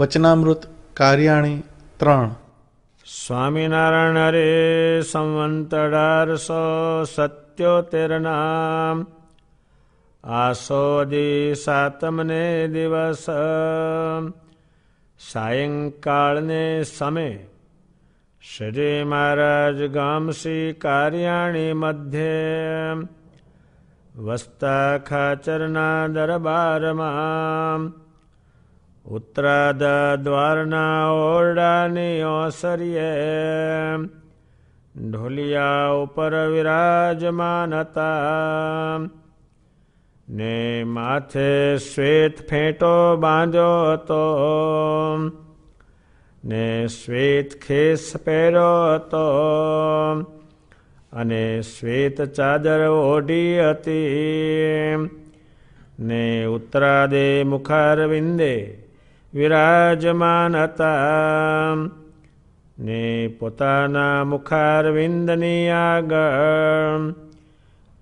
વચનામૃત કાર્યાણી ત્રણ સ્વામિનારાયણ હરે સંવંત અઢારસો સત્યોતેરના આસોદી સાતમને દિવસ સાયંકાળને સમય શ્રી મહારાજ ગામસી કાર્યાણી મધ્ય વસ્તા ખાચરના દરબારમાં ઉત્તરાદ દ્વારના ઓરડાની ઓસરીએ ઢોલિયા ઉપર વિરાજમાન હતા ને માથે શ્વેત ફેંટો બાંધ્યો હતો ને શ્વેત ખેસ પહેર્યો હતો અને શ્વેત ચાદર ઓઢી હતી ને ઉત્તરાદે મુખાર વિંદે વિરાજમાન હતા ને પોતાના મુખારવિંદની આગળ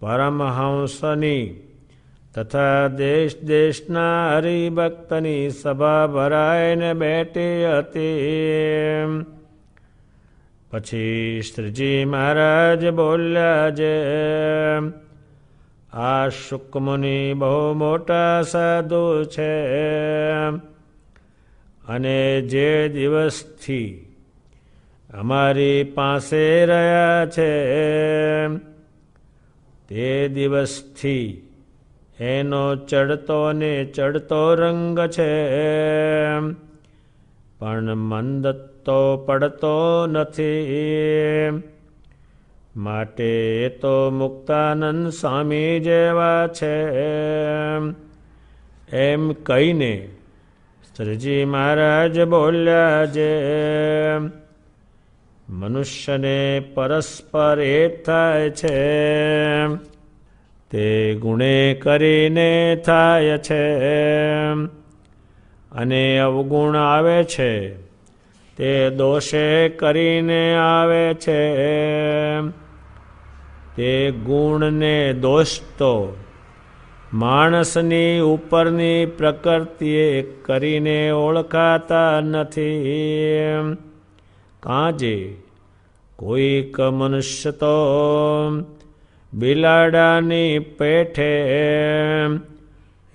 પરમહંસની તથા દેશ દેશના હરિભક્તની સભા ભરાઈને બેઠી હતી પછી શ્રીજી મહારાજ બોલ્યા જે આ શુકમુનિ બહુ મોટા સાધુ છે અને જે દિવસથી અમારી પાસે રહ્યા છે તે દિવસથી એનો ચડતો ને ચડતો રંગ છે પણ મંદ તો પડતો નથી માટે એ તો મુક્તાનંદ સ્વામી જેવા છે એમ કહીને સતરજી મહારાજ બોલ્યા જે મનુષ્યને પરસ્પર એ થાય છે તે ગુણે કરીને થાય છે અને અવગુણ આવે છે તે દોષે કરીને આવે છે તે ગુણને દોષ તો માણસની ઉપરની પ્રકૃતિએ કરીને ઓળખાતા નથી કાજે કોઈક મનુષ્ય તો બિલાડાની પેઠે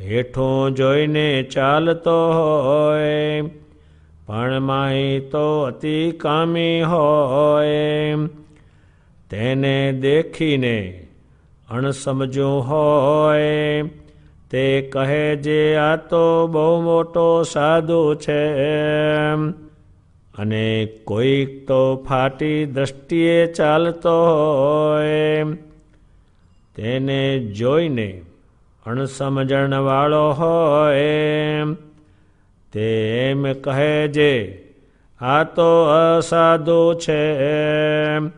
હેઠો જોઈને ચાલતો હોય પણ માહી તો અતિ કામી હોય તેને દેખીને અણસમજો હોય તે કહે જે આ તો બહુ મોટો સાધુ છે અને કોઈક તો ફાટી દ્રષ્ટિએ ચાલતો હોય તેને જોઈને અણસમજણવાળો હોય તે એમ કહે જે આ તો અસાધુ છે એમ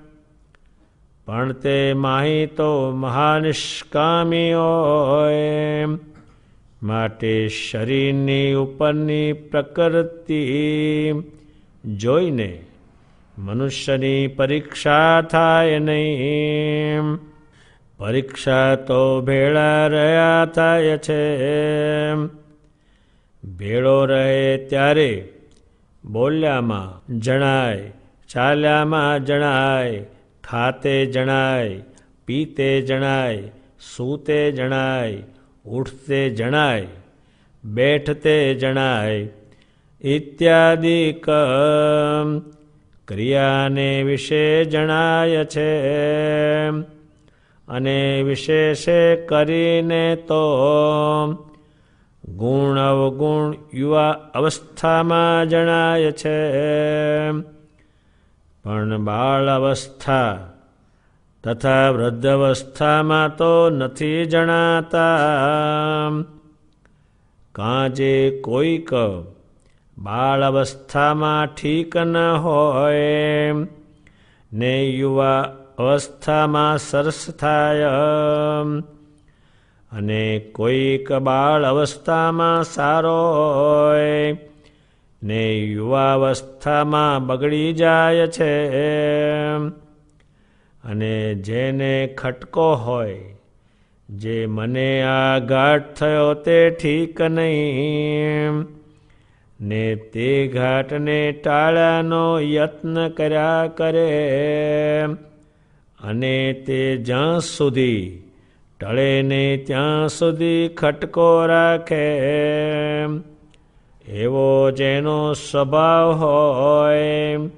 પણ તે માહી તો મહાનિષ્કામીઓ હોય માટે શરીરની ઉપરની પ્રકૃતિ જોઈને મનુષ્યની પરીક્ષા થાય નહીં પરીક્ષા તો ભેળા રહ્યા થાય છે ભેળો રહે ત્યારે બોલ્યામાં જણાય ચાલ્યામાં જણાય ખાતે જણાય પીતે જણાય સૂતે જણાય ઉઠતે જણાય બેઠતે જણાય ઇત્યાદિ ઇત્યાદિક ક્રિયાને વિશે જણાય છે અને વિશેષે કરીને તો ગુણ અવગુણ યુવા અવસ્થામાં જણાય છે એમ પણ બાળ અવસ્થા તથા વૃદ્ધાવસ્થામાં તો નથી જણાતા કાંજે કોઈક બાળ અવસ્થામાં ઠીક ન હોય ને યુવા અવસ્થામાં સરસ થાય અને કોઈક બાળ અવસ્થામાં સારો હોય ને યુવાવસ્થામાં બગડી જાય છે અને જેને ખટકો હોય જે મને આ ઘાટ થયો તે ઠીક નહીં ને તે ઘાટને ટાળાનો યત્ન કર્યા કરે અને તે જ્યાં સુધી ટળે ને ત્યાં સુધી ખટકો રાખે એમ એવો જેનો સ્વભાવ હોય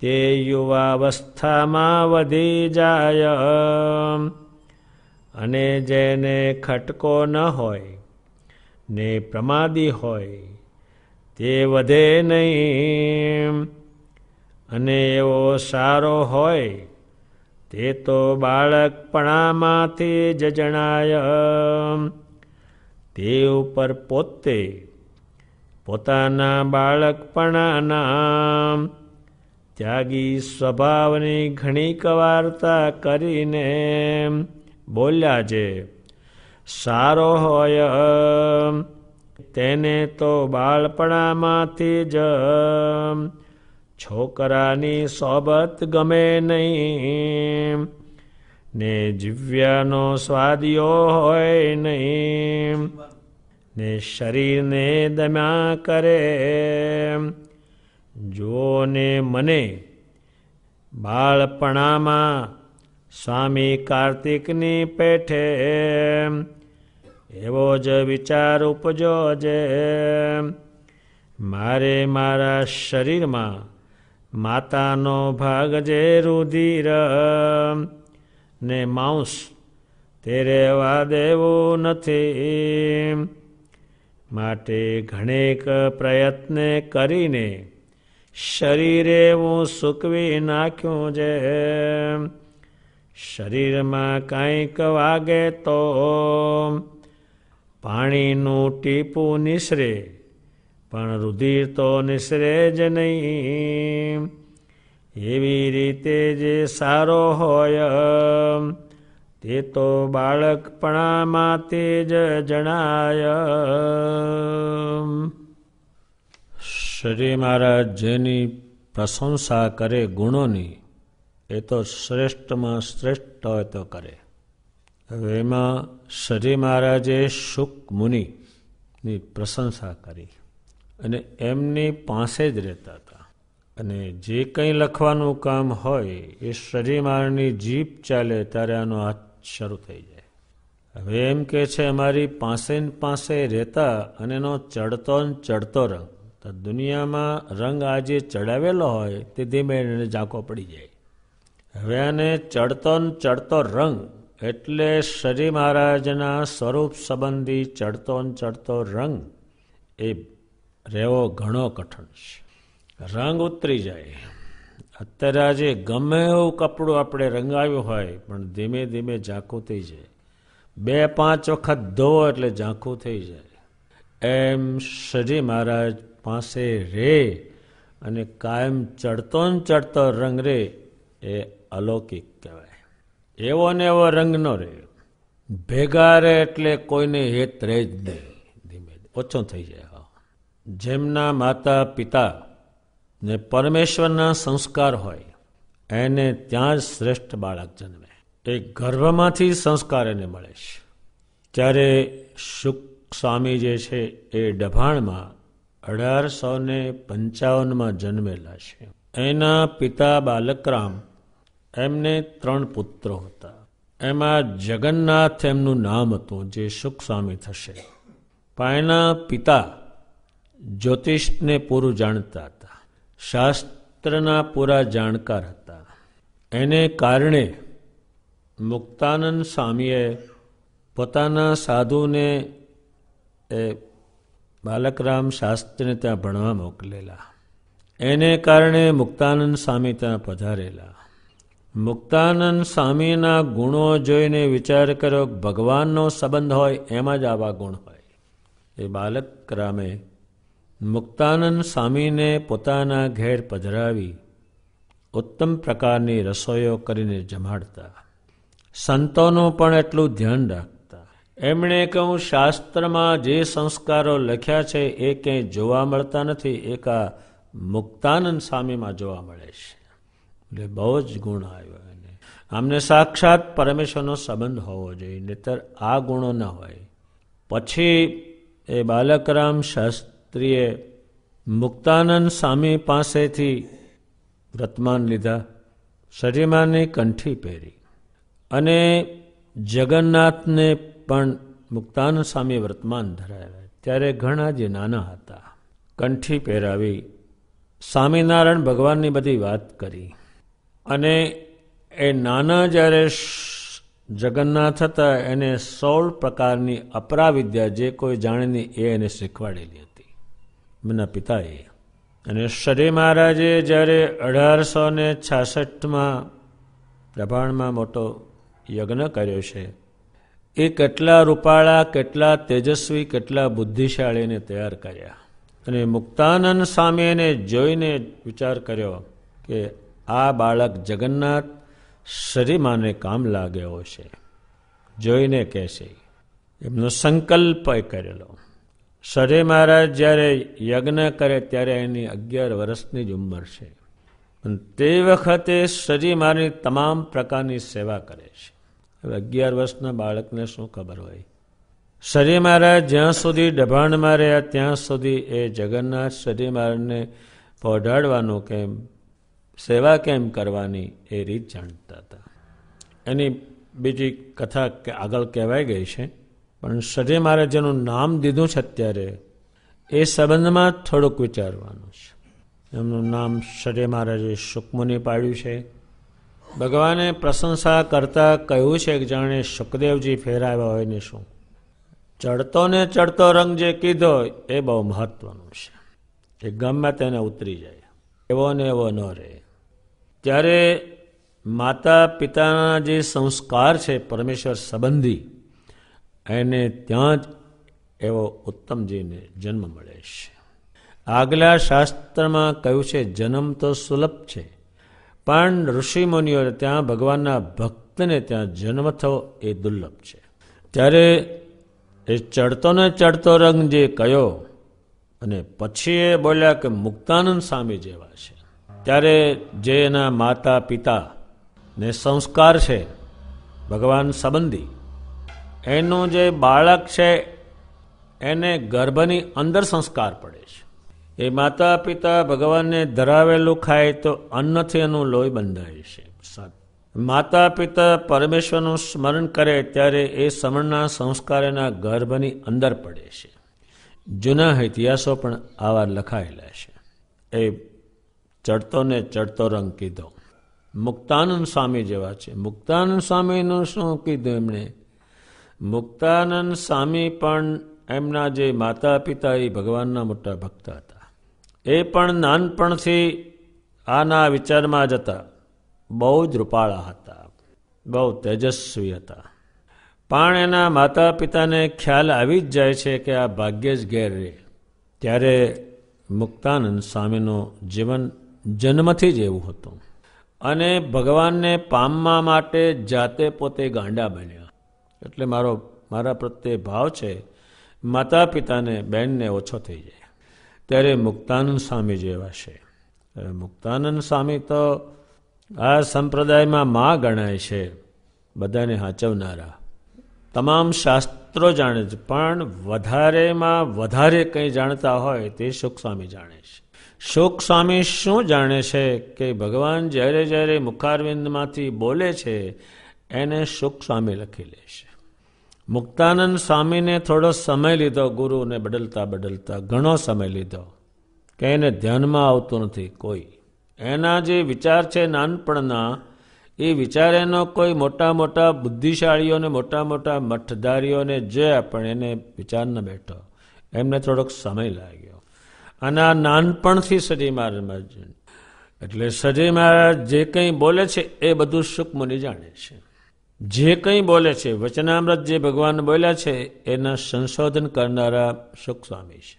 તે યુવાવસ્થામાં વધી જાય અને જેને ખટકો ન હોય ને પ્રમાદી હોય તે વધે નહીં અને એવો સારો હોય તે તો બાળકપણામાંથી જ જણાય તે ઉપર પોતે પોતાના બાળકપણાના ત્યાગી સ્વભાવની ઘણી કવાર્તા કરીને બોલ્યા છે સારો હોય તેને તો બાળપણામાંથી જ છોકરાની સોબત ગમે નહીં ને જીવ્યાનો સ્વાદિયો હોય નહીં ને શરીરને દમ્યા કરે જો ને મને બાળપણામાં સ્વામી કાર્તિકની પેઠે એવો જ વિચાર ઉપજો જે મારે મારા શરીરમાં માતાનો ભાગ જે રુધિર ને માંસ તે રહેવા દેવું નથી માટે ઘણેક પ્રયત્ન કરીને શરીરે હું સૂકવી નાખ્યું છે શરીરમાં કંઈક વાગે તો પાણીનું ટીપું નિસરે પણ રુધિર તો નિસરે જ નહીં એવી રીતે જે સારો હોય તે તો બાળકપણામાં તે જ જણાય શ્રી મહારાજ જેની પ્રશંસા કરે ગુણોની એ તો શ્રેષ્ઠમાં શ્રેષ્ઠ હોય તો કરે હવે એમાં શ્રી મહારાજે શુક મુનિની પ્રશંસા કરી અને એમની પાસે જ રહેતા હતા અને જે કંઈ લખવાનું કામ હોય એ શરીમાળની જીભ ચાલે ત્યારે આનો હાથ શરૂ થઈ જાય હવે એમ કે છે અમારી પાસે પાસે રહેતા અને એનો ચડતો ને ચડતો રંગ તો દુનિયામાં રંગ આજે ચડાવેલો હોય તે ધીમે એને ઝાંકો પડી જાય હવે આને ચડતો ને ચડતો રંગ એટલે શ્રી મહારાજના સ્વરૂપ સંબંધી ચડતો ને ચડતો રંગ એ રહેવો ઘણો કઠણ છે રંગ ઉતરી જાય અત્યારે આજે ગમે એવું કપડું આપણે રંગાવ્યું હોય પણ ધીમે ધીમે ઝાંખું થઈ જાય બે પાંચ વખત ધોવો એટલે ઝાંખું થઈ જાય એમ શ્રીજી મહારાજ પાસે રે અને કાયમ ચડતો ને ચડતો રંગ રે એ અલૌકિક કહેવાય એવો ને એવો રંગ ન રહે ભેગા રહે એટલે કોઈને હેત રહે જ નહીં ધીમે ઓછો થઈ જાય જેમના માતા પિતા ને પરમેશ્વરના સંસ્કાર હોય એને ત્યાં જ શ્રેષ્ઠ બાળક જન્મે એ ગર્ભમાંથી સંસ્કાર એને મળે છે ત્યારે શુક સ્વામી જે છે એ ડભાણમાં અઢારસો ને પંચાવનમાં જન્મેલા છે એના પિતા બાલકરામ એમને ત્રણ પુત્રો હતા એમાં જગન્નાથ એમનું નામ હતું જે સુખ સ્વામી થશે પણ એના પિતા જ્યોતિષને પૂરું જાણતા હતા શાસ્ત્રના પૂરા જાણકાર હતા એને કારણે મુક્તાનંદ સ્વામીએ પોતાના સાધુને એ બાલકરામ શાસ્ત્રીને ત્યાં ભણવા મોકલેલા એને કારણે મુક્તાનંદ સ્વામી ત્યાં પધારેલા મુક્તાનંદ સ્વામીના ગુણો જોઈને વિચાર કર્યો ભગવાનનો સંબંધ હોય એમાં જ આવા ગુણ હોય એ બાલકરામે મુક્તાનંદ સ્વામીને પોતાના ઘેર પધરાવી ઉત્તમ પ્રકારની રસોઈઓ કરીને જમાડતા સંતોનું પણ એટલું ધ્યાન રાખતા એમણે કહું શાસ્ત્રમાં જે સંસ્કારો લખ્યા છે એ ક્યાંય જોવા મળતા નથી એક આ મુક્તાનંદ સ્વામીમાં જોવા મળે છે એટલે બહુ જ ગુણ આવ્યો એને આમને સાક્ષાત પરમેશ્વરનો સંબંધ હોવો જોઈએ નહીતર આ ગુણો ન હોય પછી એ બાલકરામ શાસ્ત્ર સ્ત્રીએ મુક્તાનંદ સ્વામી પાસેથી વ્રતમાન લીધા શરીમાની કંઠી પહેરી અને જગન્નાથને પણ મુક્તાનંદ સ્વામી વર્તમાન ધરાવ્યા ત્યારે ઘણા જે નાના હતા કંઠી પહેરાવી સ્વામિનારાયણ ભગવાનની બધી વાત કરી અને એ નાના જ્યારે જગન્નાથ હતા એને સોળ પ્રકારની અપરા વિદ્યા જે કોઈ જાણીની એ એને શીખવાડેલી હતી એમના પિતાએ અને શરી મહારાજે જ્યારે અઢારસો ને છાસઠમાં પ્રભાણમાં મોટો યજ્ઞ કર્યો છે એ કેટલા રૂપાળા કેટલા તેજસ્વી કેટલા બુદ્ધિશાળીને તૈયાર કર્યા અને મુક્તાનંદ સ્વામીને જોઈને વિચાર કર્યો કે આ બાળક જગન્નાથ શરીમાને કામ લાગ્યો છે જોઈને કહેશે એમનો સંકલ્પ કરેલો સજય મહારાજ જ્યારે યજ્ઞ કરે ત્યારે એની અગિયાર વર્ષની જ ઉંમર છે તે વખતે સજી મારી તમામ પ્રકારની સેવા કરે છે હવે અગિયાર વર્ષના બાળકને શું ખબર હોય સજી મહારાજ જ્યાં સુધી ડભાણમાં રહ્યા ત્યાં સુધી એ જગન્નાથ સજી મહારાજને પહોંચાડવાનું કેમ સેવા કેમ કરવાની એ રીત જાણતા હતા એની બીજી કથા આગળ કહેવાઈ ગઈ છે પણ સરે મારે જેનું નામ દીધું છે અત્યારે એ સંબંધમાં થોડુંક વિચારવાનું છે એમનું નામ સરે મહારાજે સુકમુની પાડ્યું છે ભગવાને પ્રશંસા કરતા કહ્યું છે કે જાણે સુખદેવજી ફેરાવ્યા હોય ને શું ચડતો ને ચડતો રંગ જે કીધો એ બહુ મહત્વનું છે એ ગમે તેને ઉતરી જાય એવો ને એવો ન રહે ત્યારે માતા પિતાના જે સંસ્કાર છે પરમેશ્વર સંબંધી એને ત્યાં જ એવો ઉત્તમજીને જન્મ મળે છે આગલા શાસ્ત્રમાં કહ્યું છે જન્મ તો સુલભ છે પણ ઋષિમુનિઓ ત્યાં ભગવાનના ભક્તને ત્યાં જન્મ થવો એ દુર્લભ છે ત્યારે એ ચડતો ને ચડતો રંગ જે કયો અને પછી એ બોલ્યા કે મુક્તાનંદ સ્વામી જેવા છે ત્યારે જે એના માતા પિતા ને સંસ્કાર છે ભગવાન સંબંધી એનું જે બાળક છે એને ગર્ભની અંદર સંસ્કાર પડે છે એ માતા પિતા ભગવાનને ધરાવેલું ખાય તો અન્નથી એનું લોહી બંધાય છે માતા પિતા પરમેશ્વરનું સ્મરણ કરે ત્યારે એ સ્મરણના સંસ્કાર એના ગર્ભની અંદર પડે છે જૂના ઇતિહાસો પણ આવા લખાયેલા છે એ ચડતો ને ચડતો રંગ કીધો મુક્તાનંદ સ્વામી જેવા છે મુક્તાનંદ સ્વામીનું શું કીધું એમણે મુક્તાનંદ સ્વામી પણ એમના જે માતા પિતા એ ભગવાનના મોટા ભક્ત હતા એ પણ નાનપણથી આના વિચારમાં જ હતા બહુ જ રૂપાળા હતા બહુ તેજસ્વી હતા પણ એના માતા પિતાને ખ્યાલ આવી જ જાય છે કે આ ભાગ્યે જ ઘેર રહે ત્યારે મુક્તાનંદ સ્વામીનું જીવન જન્મથી જ એવું હતું અને ભગવાનને પામવા માટે જાતે પોતે ગાંડા બન્યા એટલે મારો મારા પ્રત્યે ભાવ છે માતા પિતાને બહેનને ઓછો થઈ જાય ત્યારે મુક્તાનંદ સ્વામી જેવા છે મુક્તાનંદ સ્વામી તો આ સંપ્રદાયમાં મા ગણાય છે બધાને સાચવનારા તમામ શાસ્ત્રો જાણે છે પણ વધારેમાં વધારે કંઈ જાણતા હોય તે સુખ સ્વામી જાણે છે શોક સ્વામી શું જાણે છે કે ભગવાન જ્યારે જ્યારે મુખારવિંદમાંથી બોલે છે એને સુખ સ્વામી લખી લે છે મુક્તાનંદ સ્વામીને થોડો સમય લીધો ગુરુને બદલતા બદલતા ઘણો સમય લીધો કે એને ધ્યાનમાં આવતું નથી કોઈ એના જે વિચાર છે નાનપણના એ વિચાર એનો કોઈ મોટા મોટા બુદ્ધિશાળીઓને મોટા મોટા મઠધારીઓને જે પણ એને વિચાર ન બેઠો એમને થોડોક સમય લાગ્યો અને આ નાનપણથી સજી મહારાજ એટલે સજી મહારાજ જે કંઈ બોલે છે એ બધું સુખમુનિ જાણે છે જે કંઈ બોલે છે વચનામૃત જે ભગવાન બોલ્યા છે એના સંશોધન કરનારા સુખ સ્વામી છે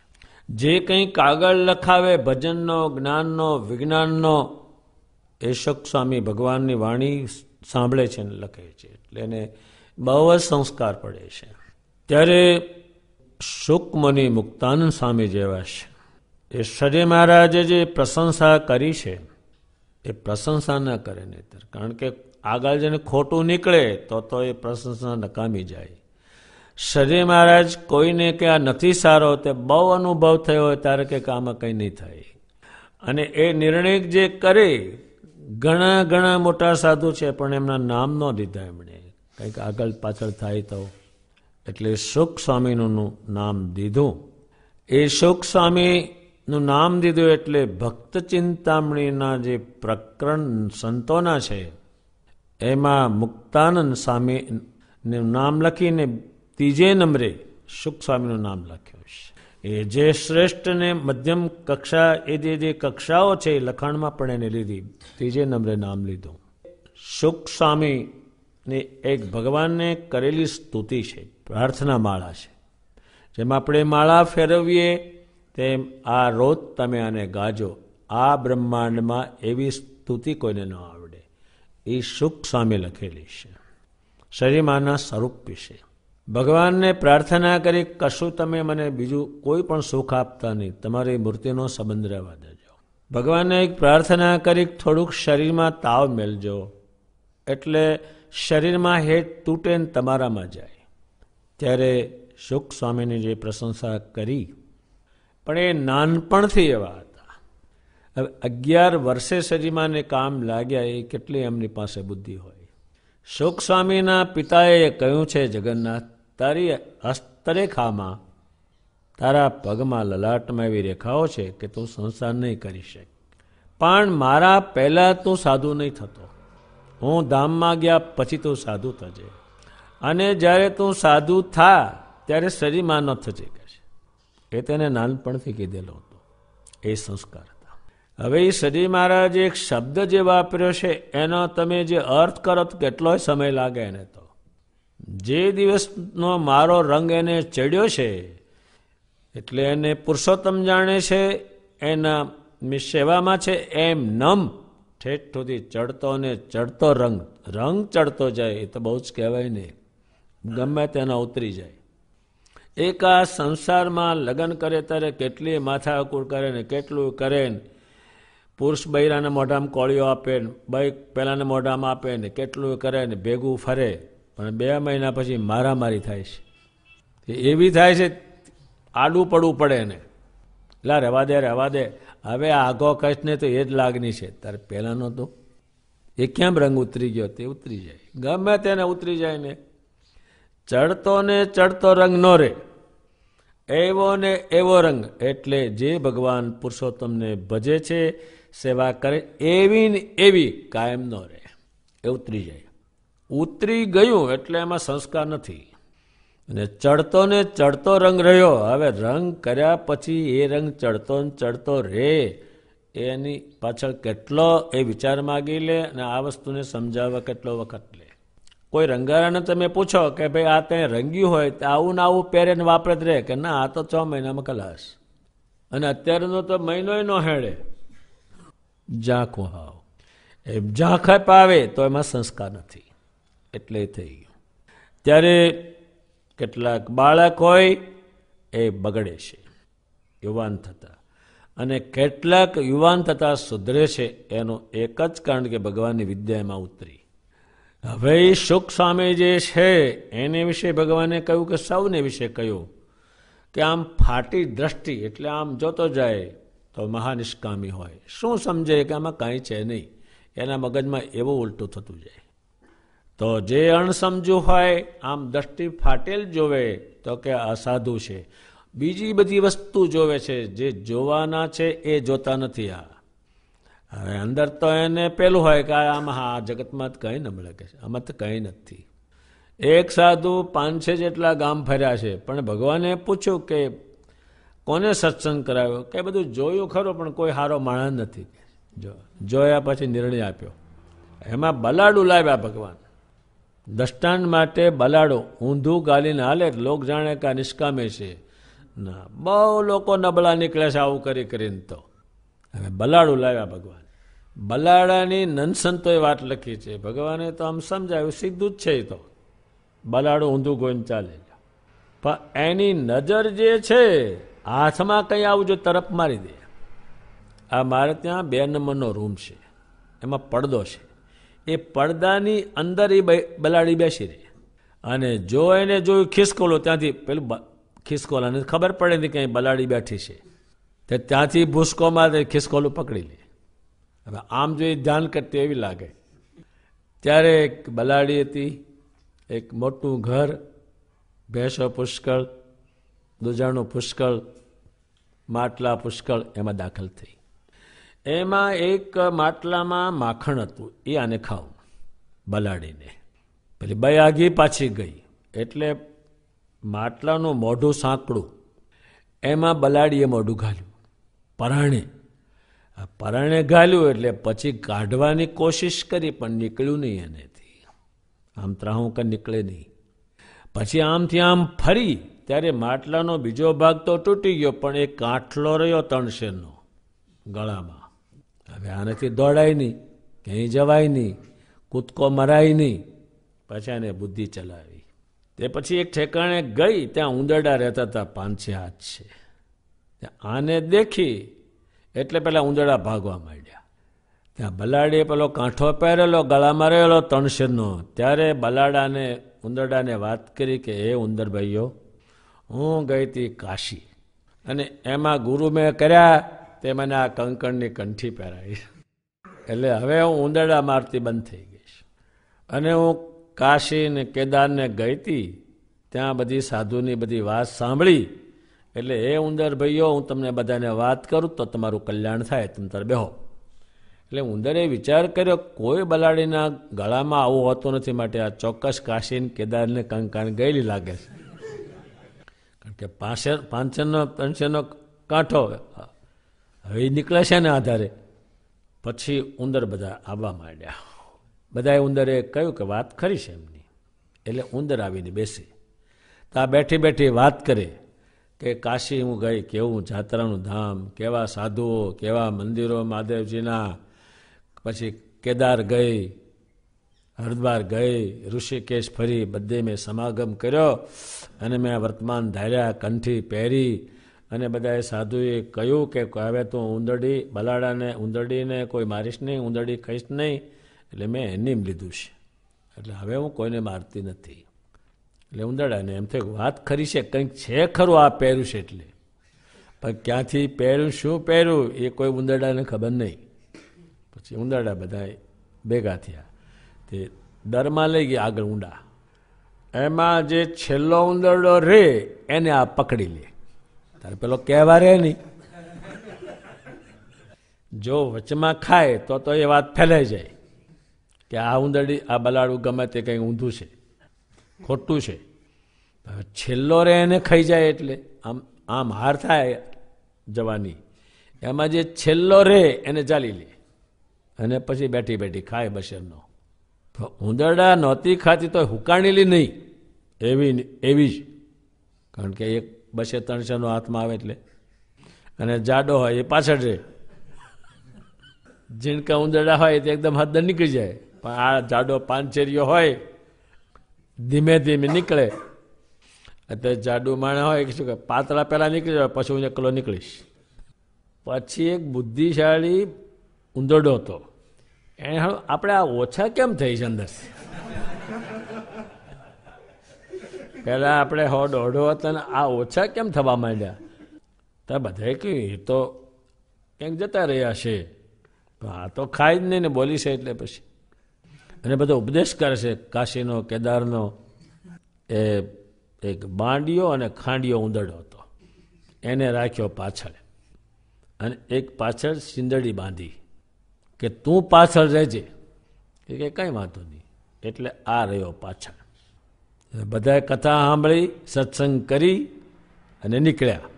જે કંઈ કાગળ લખાવે ભજનનો જ્ઞાનનો વિજ્ઞાનનો એ સુખ સ્વામી ભગવાનની વાણી સાંભળે છે અને લખે છે એટલે એને બહુ જ સંસ્કાર પડે છે ત્યારે સુખમની મુક્તાનંદ સ્વામી જેવા છે એ શરી મહારાજે જે પ્રશંસા કરી છે એ પ્રશંસા ન કરે નહીતર કારણ કે આગળ જેને ખોટું નીકળે તો તો એ પ્રશંસા નકામી જાય શરીર મહારાજ કોઈને કે આ નથી સારો તે બહુ અનુભવ થયો હોય ત્યારે કે આમાં કંઈ નહીં થાય અને એ નિર્ણય જે કરે ઘણા ઘણા મોટા સાધુ છે પણ એમના નામ ન દીધા એમણે કંઈક આગળ પાછળ થાય તો એટલે સુખ સ્વામીનું નામ દીધું એ સુખ સ્વામીનું નામ દીધું એટલે ભક્ત ચિંતામણીના જે પ્રકરણ સંતોના છે એમાં મુક્તાનંદ સ્વામી નામ લખીને ત્રીજે નંબરે સુખ સ્વામીનું નામ લખ્યું છે એ જે શ્રેષ્ઠ ને મધ્યમ કક્ષા એ જે જે કક્ષાઓ છે એ લખાણમાં પણ એને લીધી ત્રીજે નંબરે નામ લીધું સુખ ને એક ભગવાનને કરેલી સ્તુતિ છે પ્રાર્થના માળા છે જેમ આપણે માળા ફેરવીએ તેમ આ રોજ તમે આને ગાજો આ બ્રહ્માંડમાં એવી સ્તુતિ કોઈને ન આવે એ સુખ સામે લખેલી છે શરીરમાંના સ્વરૂપ વિશે ભગવાનને પ્રાર્થના કરી કશું તમે મને બીજું કોઈ પણ સુખ આપતા નહીં તમારી મૂર્તિનો સંબંધ રહેવા દેજો ભગવાનને એક પ્રાર્થના કરી થોડુંક શરીરમાં તાવ મેળજો એટલે શરીરમાં હેત તૂટે ને તમારામાં જાય ત્યારે સુખ સ્વામીની જે પ્રશંસા કરી પણ એ નાનપણથી એ વાત હવે અગિયાર વર્ષે સજીમાને કામ લાગ્યા એ કેટલી એમની પાસે બુદ્ધિ હોય શોક સ્વામીના પિતાએ કહ્યું છે જગન્નાથ તારી હસ્તરેખામાં તારા પગમાં લલાટમાં એવી રેખાઓ છે કે તું સંસાર નહીં કરી શકે પણ મારા પહેલાં તું સાધુ નહીં થતો હું ધામમાં ગયા પછી તું સાધુ થજે અને જ્યારે તું સાધુ થા ત્યારે શરીરમાં ન થજે કહે છે એ તેને નાનપણથી કીધેલો હતો એ સંસ્કાર હવે એ સજી મહારાજે એક શબ્દ જે વાપર્યો છે એનો તમે જે અર્થ કરો તો કેટલોય સમય લાગે એને તો જે દિવસનો મારો રંગ એને ચડ્યો છે એટલે એને પુરુષોત્તમ જાણે છે એના સેવામાં છે એમ નમ ઠેઠોથી ચડતો અને ચડતો રંગ રંગ ચડતો જાય એ તો બહુ જ કહેવાય ને ગમે તેના ઉતરી જાય એક આ સંસારમાં લગ્ન કરે ત્યારે કેટલી માથાકૂળ કરે ને કેટલું કરે ને પુરુષ બૈરાને મોઢામાં કોળીઓ આપે ને બાઈ પહેલાંને મોઢામાં આપે ને કેટલું કરે ને ભેગું ફરે પણ બે મહિના પછી મારામારી થાય છે એવી થાય છે આડું પડવું પડે ને લા રહેવા દે રહેવા દે હવે આગો કચ્છને તો એ જ લાગણી છે તારે પહેલાંનો તો એ કેમ રંગ ઉતરી ગયો તે ઉતરી જાય ગમે તેને ઉતરી જાય ને ચડતો ને ચડતો રંગ નો રે એવો ને એવો રંગ એટલે જે ભગવાન પુરુષોત્તમને ભજે છે સેવા કરે એવી ને એવી કાયમ ન રહે એ ઉતરી જાય ઉતરી ગયું એટલે એમાં સંસ્કાર નથી અને ચડતો ને ચડતો રંગ રહ્યો હવે રંગ કર્યા પછી એ રંગ ચડતો ને ચડતો રહે એની પાછળ કેટલો એ વિચાર માગી લે અને આ વસ્તુને સમજાવવા કેટલો વખત લે કોઈ રંગારાને તમે પૂછો કે ભાઈ આ તે રંગ્યું હોય તો આવું ને આવું પહેરે ને વાપરત રહે કે ના આ તો છ મહિનામાં કલાશ અને અત્યારનો તો મહિનોય ન હેડે ઝાંખ હાવ એ ઝાંખ પાવે તો એમાં સંસ્કાર નથી એટલે થઈ ગયું ત્યારે કેટલાક બાળક હોય એ બગડે છે યુવાન થતાં અને કેટલાક યુવાન થતાં સુધરે છે એનું એક જ કારણ કે ભગવાનની વિદ્યા એમાં ઉતરી હવે સુખ સામે જે છે એને વિશે ભગવાને કહ્યું કે સૌને વિશે કહ્યું કે આમ ફાટી દ્રષ્ટિ એટલે આમ જોતો જાય તો મહાનિષ્કામી હોય શું સમજે કે આમાં કાંઈ છે નહીં એના મગજમાં એવું ઉલટું થતું જાય તો જે અણસમજું હોય આમ દ્રષ્ટિ ફાટેલ જોવે તો કે અસાધુ છે બીજી બધી વસ્તુ જોવે છે જે જોવાના છે એ જોતા નથી આ હવે અંદર તો એને પેલું હોય કે આમાં હા જગતમાં જ કંઈ ન મળે કે આમાં તો કંઈ નથી એક સાધુ પાંચ પાંચસો જેટલા ગામ ફર્યા છે પણ ભગવાને પૂછ્યું કે કોને સત્સંગ કરાવ્યો કે બધું જોયું ખરો પણ કોઈ સારો માણસ નથી જો જોયા પછી નિર્ણય આપ્યો એમાં બલાડુ લાવ્યા ભગવાન દ્રષ્ટાંત માટે બલાડો ઊંધું ગાલીને હાલે લોક જાણે કે નિષ્કામે છે ના બહુ લોકો નબળા નીકળે છે આવું કરી કરીને તો હવે બલાડું લાવ્યા ભગવાન બલાડાની નનસંતોએ વાત લખી છે ભગવાને તો આમ સમજાવ્યું સીધું જ છે એ તો બલાડું ઊંધું ગોઈને ચાલે પણ એની નજર જે છે હાથમાં કંઈ આવું આવજો તરફ મારી દે આ મારે ત્યાં બે નંબરનો રૂમ છે એમાં પડદો છે એ પડદાની અંદર એ બલાડી બેસી રહી અને જો એને જોયું ખિસકોલો ત્યાંથી પેલું ખિસકોલાને ખબર પડે ને ક્યાંય બલાડી બેઠી છે તે ત્યાંથી ભૂસકોમાં ખિસકોલું પકડી લે હવે આમ જો એ ધ્યાન કરતી એવી લાગે ત્યારે એક બલાડી હતી એક મોટું ઘર ભેંસો પુષ્કળ દુજાણું પુષ્કળ માટલા પુષ્કળ એમાં દાખલ થઈ એમાં એક માટલામાં માખણ હતું એ આને ખાવ બલાડીને પેલી બયાગી પાછી ગઈ એટલે માટલાનું મોઢું સાંકડું એમાં બલાડીએ મોઢું ઘાલ્યું પરાણે પરાણે ઘાલ્યું એટલે પછી કાઢવાની કોશિશ કરી પણ નીકળ્યું નહીં એનેથી આમ ત્રાહું કે નીકળે નહીં પછી આમથી આમ ફરી ત્યારે માટલાનો બીજો ભાગ તો તૂટી ગયો પણ એ કાંઠલો રહ્યો તણશેરનો ગળામાં હવે આનાથી દોડાય નહીં ક્યાંય જવાય નહીં કૂદકો મરાય નહીં પછી એને બુદ્ધિ ચલાવી તે પછી એક ઠેકાણે ગઈ ત્યાં ઉંદરડા રહેતા હતા પાંચ પાંચે હાથ છે આને દેખી એટલે પહેલાં ઉંદરડા ભાગવા માંડ્યા ત્યાં બલાડીએ પેલો કાંઠો પહેરેલો ગળામાં રહેલો તણશીરનો ત્યારે બલાડાને ઉંદરડાને વાત કરી કે એ ઉંદરભાઈઓ હું ગઈ હતી કાશી અને એમાં ગુરુ મેં કર્યા તે મને આ કંકણની કંઠી પહેરાવી એટલે હવે હું ઉંદરડા મારતી બંધ થઈ ગઈ છે અને હું કાશી ને કેદારને ગઈ હતી ત્યાં બધી સાધુની બધી વાત સાંભળી એટલે એ ઉંદર ભાઈઓ હું તમને બધાને વાત કરું તો તમારું કલ્યાણ થાય તમે તાર બેહો એટલે ઉંદરે વિચાર કર્યો કોઈ બલાડીના ગળામાં આવું હોતું નથી માટે આ ચોક્કસ કાશીને કેદારને કંકાણ ગયેલી લાગે છે કે પાસે પાંચસોનો પાંચસોનો કાંઠો હવે એ નીકળે છે ને આધારે પછી ઉંદર બધા આવવા માંડ્યા બધાએ ઉંદરે કહ્યું કે વાત ખરી છે એમની એટલે ઉંદર આવીને બેસી તો આ બેઠી બેઠી વાત કરે કે કાશી હું ગઈ કેવું જાત્રાનું ધામ કેવા સાધુઓ કેવા મંદિરો મહાદેવજીના પછી કેદાર ગઈ હરિદ્વાર ગઈ ઋષિકેશ ફરી બધે મેં સમાગમ કર્યો અને મેં વર્તમાન ધાર્યા કંઠી પહેરી અને બધાએ સાધુએ કહ્યું કે હવે તું ઉંદરડી બલાડાને ઉંદરડીને કોઈ મારીશ નહીં ઉંદરડી ખાઈશ નહીં એટલે મેં એનીમ લીધું છે એટલે હવે હું કોઈને મારતી નથી એટલે ઉંદરડાને એમ થયું વાત ખરી છે કંઈક છે ખરું આ પહેર્યું છે એટલે પણ ક્યાંથી પહેર્યું શું પહેર્યું એ કોઈ ઉંદરડાને ખબર નહીં પછી ઉંદરડા બધા ભેગા થયા તે દરમાં લઈ ગયા આગળ ઊંડા એમાં જે છેલ્લો ઉંદરડો રે એને આ પકડી લે તારે પેલો કહેવા રે નહીં જો વચમાં ખાય તો તો એ વાત ફેલાઈ જાય કે આ ઉંદરડી આ બલાડું ગમે તે કંઈ ઊંધું છે ખોટું છે છેલ્લો રે એને ખાઈ જાય એટલે આમ આમ હાર થાય જવાની એમાં જે છેલ્લો રે એને ચાલી લે અને પછી બેઠી બેઠી ખાય બશેરનો ઉંદરડા નહોતી ખાતી તો હુકાણેલી નહીં એવી એવી જ કારણ કે એક બસે ત્રણસોનો હાથમાં આવે એટલે અને જાડો હોય એ પાછળ રહે ઝીણકા ઉંદરડા હોય તે એકદમ હાથ નીકળી જાય પણ આ જાડો પાનચેરીઓ હોય ધીમે ધીમે નીકળે એટલે જાડુ માણે હોય કે શું કે પાતળા પહેલાં નીકળી જાય પછી હું એકલો નીકળીશ પછી એક બુદ્ધિશાળી ઉંદરડો હતો એને આપણે આ ઓછા કેમ થઈ છે અંદર પહેલાં આપણે હો દોઢો હતા ને આ ઓછા કેમ થવા માંડ્યા તો બધાએ કહ્યું એ તો ક્યાંક જતા રહ્યા છે આ તો ખાય જ નહીં ને બોલી છે એટલે પછી અને બધો ઉપદેશ કરે છે કાશીનો કેદારનો એ એક બાંડિયો અને ખાંડિયો ઉંદડો હતો એને રાખ્યો પાછળ અને એક પાછળ સિંદડી બાંધી કે તું પાછળ રહેજે એ કે કંઈ વાંધો નહીં એટલે આ રહ્યો પાછળ બધાએ કથા સાંભળી સત્સંગ કરી અને નીકળ્યા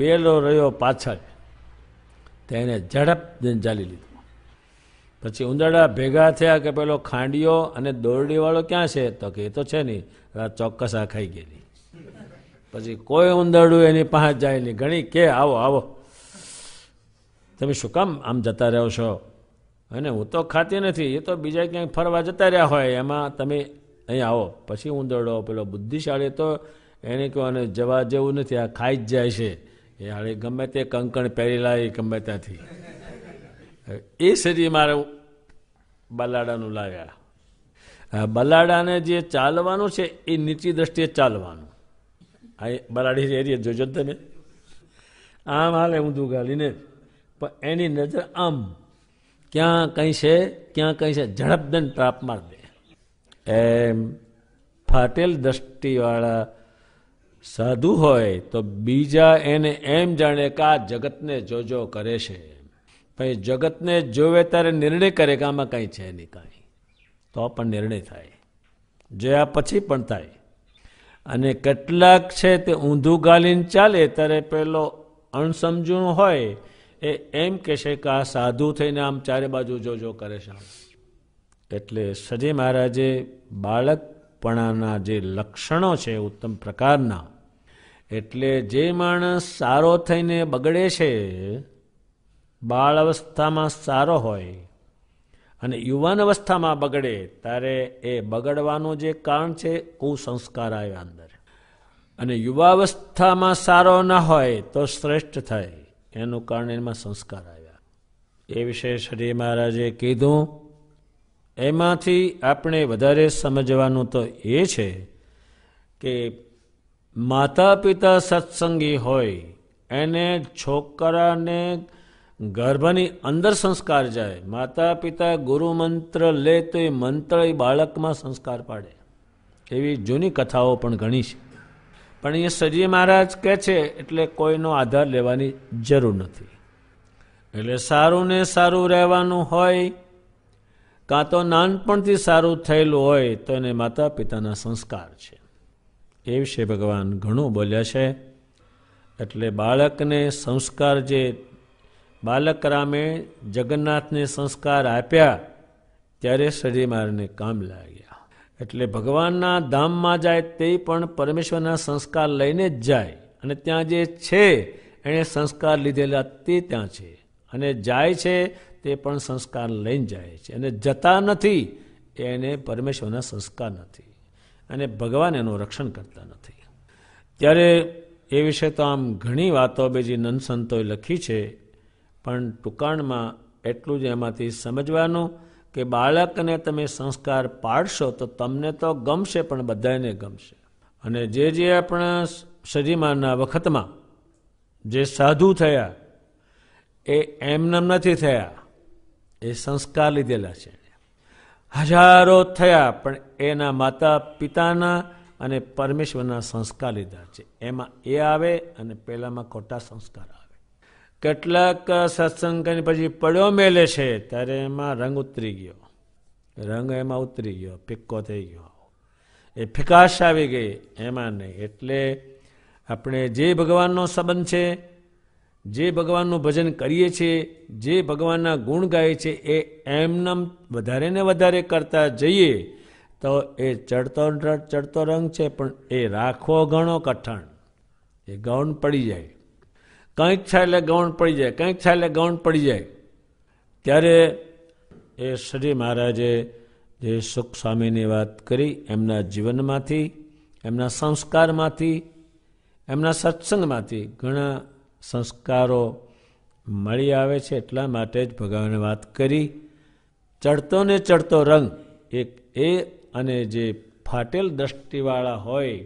પેલો રહ્યો પાછળ તેને ઝડપ ચાલી લીધું પછી ઉંદરડા ભેગા થયા કે પેલો ખાંડિયો અને દોરડીવાળો ક્યાં છે તો કે એ તો છે નહીં ચોક્કસ આ ખાઈ ગયેલી પછી કોઈ ઉંદરડું એની પાસે જાય નહીં ઘણી કે આવો આવો તમે શું કામ આમ જતા રહ્યો છો અને હું તો ખાતી નથી એ તો બીજા ક્યાંય ફરવા જતા રહ્યા હોય એમાં તમે અહીં આવો પછી ઉંદરડો પેલો બુદ્ધિશાળી તો એને કહેવાને જવા જેવું નથી આ ખાઈ જ જાય છે એ હાળી ગમે તે કંકણ પહેરી લાવી ગમે ત્યાંથી એ શરીર મારે બલાડાનું લાવ્યા બલાડાને જે ચાલવાનું છે એ નીચી દ્રષ્ટિએ ચાલવાનું આ બલાડી એરિયા જોજો તમે આમ હાલે ઊંધું ગાલીને પણ એની નજર આમ ક્યાં કંઈ છે ક્યાં કંઈ છે ઝડપદન પ્રાપ માર દે એમ ફાટેલ દ્રષ્ટિવાળા સાધુ હોય તો બીજા એને એમ જાણે કે આ જગતને જોજો કરે છે પછી જગતને જોવે ત્યારે નિર્ણય કરે કે આમાં કંઈ છે નહીં કાંઈ તો પણ નિર્ણય થાય જોયા પછી પણ થાય અને કેટલાક છે તે ઊંધું ગાલીને ચાલે ત્યારે પેલો અણસમજૂણ હોય એ એમ કહેશે કે આ સાધુ થઈને આમ ચારે બાજુ જોજો કરે છે એટલે સજી મહારાજે બાળકપણાના જે લક્ષણો છે ઉત્તમ પ્રકારના એટલે જે માણસ સારો થઈને બગડે છે બાળ અવસ્થામાં સારો હોય અને યુવાન અવસ્થામાં બગડે ત્યારે એ બગડવાનું જે કારણ છે કુસંસ્કાર આવ્યા અંદર અને યુવાવસ્થામાં સારો ન હોય તો શ્રેષ્ઠ થાય એનું કારણ એમાં સંસ્કાર આવ્યા એ વિશે શ્રી મહારાજે કીધું એમાંથી આપણે વધારે સમજવાનું તો એ છે કે માતા પિતા સત્સંગી હોય એને છોકરાને ગર્ભની અંદર સંસ્કાર જાય માતા પિતા ગુરુ મંત્ર લે તો એ મંત્ર એ બાળકમાં સંસ્કાર પાડે એવી જૂની કથાઓ પણ ઘણી છે પણ અહીંયા સજી મહારાજ કહે છે એટલે કોઈનો આધાર લેવાની જરૂર નથી એટલે સારું ને સારું રહેવાનું હોય કાં તો નાનપણથી સારું થયેલું હોય તો એને માતા પિતાના સંસ્કાર છે એ વિશે ભગવાન ઘણું બોલ્યા છે એટલે બાળકને સંસ્કાર જે બાલક રામે જગન્નાથને સંસ્કાર આપ્યા ત્યારે સજી મહારાજને કામ લાગે એટલે ભગવાનના ધામમાં જાય તે પણ પરમેશ્વરના સંસ્કાર લઈને જ જાય અને ત્યાં જે છે એણે સંસ્કાર લીધેલા તે ત્યાં છે અને જાય છે તે પણ સંસ્કાર લઈને જાય છે અને જતા નથી એને પરમેશ્વરના સંસ્કાર નથી અને ભગવાન એનું રક્ષણ કરતા નથી ત્યારે એ વિશે તો આમ ઘણી વાતો બેજી નંદસંતોએ લખી છે પણ ટૂંકાણમાં એટલું જ એમાંથી સમજવાનું કે બાળકને તમે સંસ્કાર પાડશો તો તમને તો ગમશે પણ બધાને ગમશે અને જે જે આપણા શરીમાંના વખતમાં જે સાધુ થયા એ એમનેમ નથી થયા એ સંસ્કાર લીધેલા છે હજારો થયા પણ એના માતા પિતાના અને પરમેશ્વરના સંસ્કાર લીધા છે એમાં એ આવે અને પહેલામાં ખોટા સંસ્કાર આવે કેટલાક સત્સંગ કરીને પછી પડ્યો મેલે છે ત્યારે એમાં રંગ ઉતરી ગયો રંગ એમાં ઉતરી ગયો પિક્કો થઈ ગયો એ ફિકાશ આવી ગઈ એમાં નહીં એટલે આપણે જે ભગવાનનો સંબંધ છે જે ભગવાનનું ભજન કરીએ છીએ જે ભગવાનના ગુણ ગાય છે એ એમનામ વધારે ને વધારે કરતા જઈએ તો એ ચડતો ચડતો રંગ છે પણ એ રાખવો ઘણો કઠણ એ ગૌણ પડી જાય કંઈક થાય એટલે ગૌણ પડી જાય કંઈક થાય એટલે ગૌણ પડી જાય ત્યારે એ શ્રી મહારાજે જે સુખ સ્વામીની વાત કરી એમના જીવનમાંથી એમના સંસ્કારમાંથી એમના સત્સંગમાંથી ઘણા સંસ્કારો મળી આવે છે એટલા માટે જ ભગવાને વાત કરી ચડતો ને ચડતો રંગ એક એ અને જે ફાટેલ દ્રષ્ટિવાળા હોય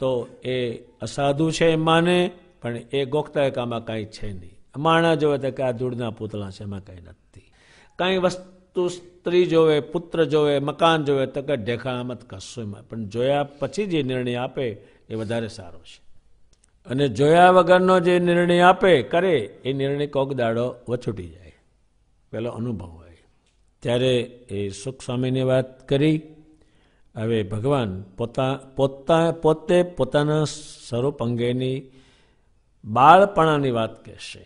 તો એ અસાધુ છે એમ માને પણ એ ગોખતા કે આમાં કાંઈ છે નહીં માણા જોવે તો કે આ ધૂળના પૂતળા છે એમાં કંઈ નથી કાંઈ વસ્તુ સ્ત્રી જોવે પુત્ર જોવે મકાન જોવે તો કે ઢેખાણામાં કશું પણ જોયા પછી જે નિર્ણય આપે એ વધારે સારો છે અને જોયા વગરનો જે નિર્ણય આપે કરે એ નિર્ણય કોક દાડો વછૂટી જાય પેલો અનુભવ હોય ત્યારે એ સુખ સ્વામીની વાત કરી હવે ભગવાન પોતા પોતા પોતે પોતાના સ્વરૂપ અંગેની બાળપણાની વાત કહેશે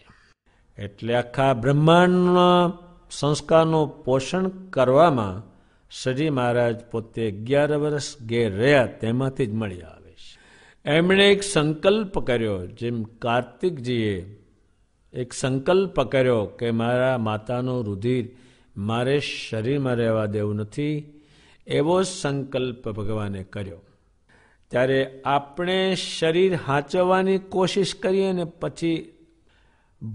એટલે આખા બ્રહ્માંડના સંસ્કારનું પોષણ કરવામાં શ્રી મહારાજ પોતે અગિયાર વર્ષ ઘેર રહ્યા તેમાંથી જ મળી આવે છે એમણે એક સંકલ્પ કર્યો જેમ કાર્તિકજીએ એક સંકલ્પ કર્યો કે મારા માતાનું રુધિર મારે શરીરમાં રહેવા દેવું નથી એવો સંકલ્પ ભગવાને કર્યો ત્યારે આપણે શરીર હાંચવવાની કોશિશ કરીએ ને પછી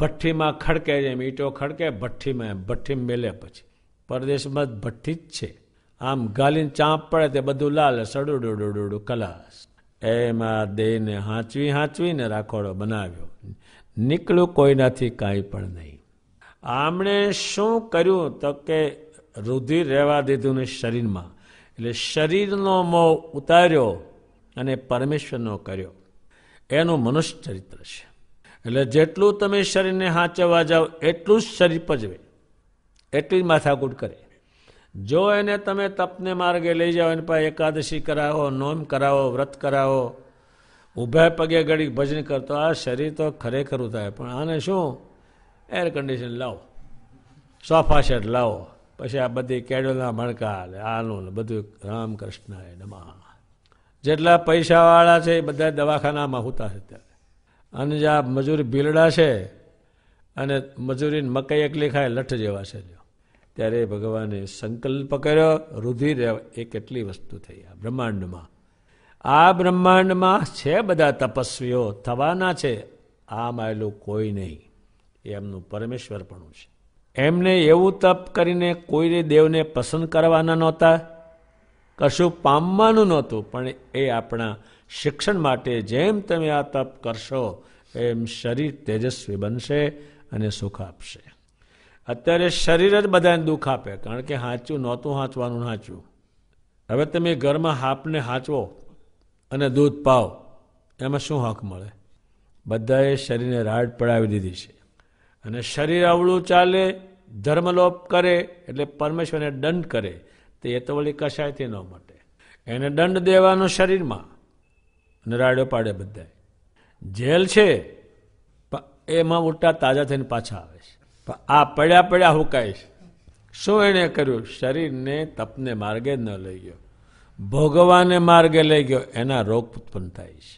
ભઠ્ઠીમાં ખડકે જેમ ઈંટો ખડકે ભઠ્ઠીમાં ભઠ્ઠી મેલે પછી પરદેશમાં ભઠ્ઠી જ છે આમ ગાલીને ચાંપ પડે તે બધું લાલ સડુડુડુડુ કલાશ એમાં દેહને હાંચવી હાંચવીને રાખોડો બનાવ્યો નીકળ્યું કોઈનાથી કાંઈ પણ નહીં આમણે શું કર્યું તો કે રુધિર રહેવા દીધું ને શરીરમાં એટલે શરીરનો મોં ઉતાર્યો અને પરમેશ્વરનો કર્યો એનું મનુષ્ય ચરિત્ર છે એટલે જેટલું તમે શરીરને હાંચવવા જાઓ એટલું જ શરીર પજવે એટલી જ માથાકૂટ કરે જો એને તમે તપને માર્ગે લઈ જાઓ એના પાસે એકાદશી કરાવો નોમ કરાવો વ્રત કરાવો ઊભા પગે ઘડી ભજન કરતો આ શરીર તો ખરેખર થાય પણ આને શું એર કન્ડિશન લાવો સોફા સેટ લાવો પછી આ બધી કેડલના મણકા આનું બધું રામકૃષ્ણ નમઃ જેટલા પૈસાવાળા છે એ બધા દવાખાનામાં હોતા છે ત્યારે અને જે આ મજૂર ભીલડા છે અને મજૂરીને મકાઈ એકલી ખાય લઠ જેવા છે જો ત્યારે ભગવાને સંકલ્પ કર્યો રુધિર એ કેટલી વસ્તુ થઈ આ બ્રહ્માંડમાં આ બ્રહ્માંડમાં છે બધા તપસ્વીઓ થવાના છે આમ આવેલું કોઈ નહીં એ એમનું પણ છે એમને એવું તપ કરીને કોઈને દેવને પસંદ કરવાના નહોતા કશું પામવાનું નહોતું પણ એ આપણા શિક્ષણ માટે જેમ તમે આ તપ કરશો એમ શરીર તેજસ્વી બનશે અને સુખ આપશે અત્યારે શરીર જ બધાને દુઃખ આપે કારણ કે હાંચું નહોતું હાંચવાનું હાંચું હવે તમે ઘરમાં હાપને હાંચવો અને દૂધ પાવ એમાં શું હક મળે બધાએ શરીરને રાડ પડાવી દીધી છે અને શરીર અવળું ચાલે ધર્મલોપ કરે એટલે પરમેશ્વરને દંડ કરે તો એ તો વળી કશાયથી ન મટે એને દંડ દેવાનો શરીરમાં અને રાડ્યો પાડે બધાય જેલ છે એમાં ઉલટા તાજા થઈને પાછા આવે છે આ પડ્યા પડ્યા હુકાય છે શું એણે કર્યું શરીરને તપને માર્ગે ન લઈ ગયો ભોગવાને માર્ગે લઈ ગયો એના રોગ ઉત્પન્ન થાય છે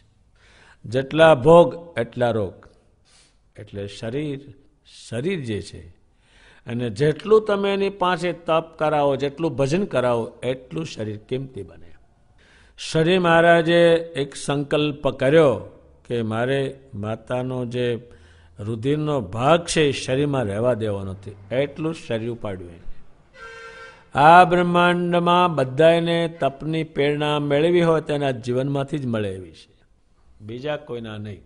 જેટલા ભોગ એટલા રોગ એટલે શરીર શરીર જે છે અને જેટલું તમે એની પાસે તપ કરાવો જેટલું ભજન કરાવો એટલું શરીર કિંમતી બને શરીર મહારાજે એક સંકલ્પ કર્યો કે મારે માતાનો જે રુધિરનો ભાગ છે એ શરીરમાં રહેવા દેવો નથી એટલું શરીર ઉપાડ્યું એને આ બ્રહ્માંડમાં બધાને તપની પ્રેરણા મેળવી હોય તેના જીવનમાંથી જ મળે એવી છે બીજા કોઈના નહીં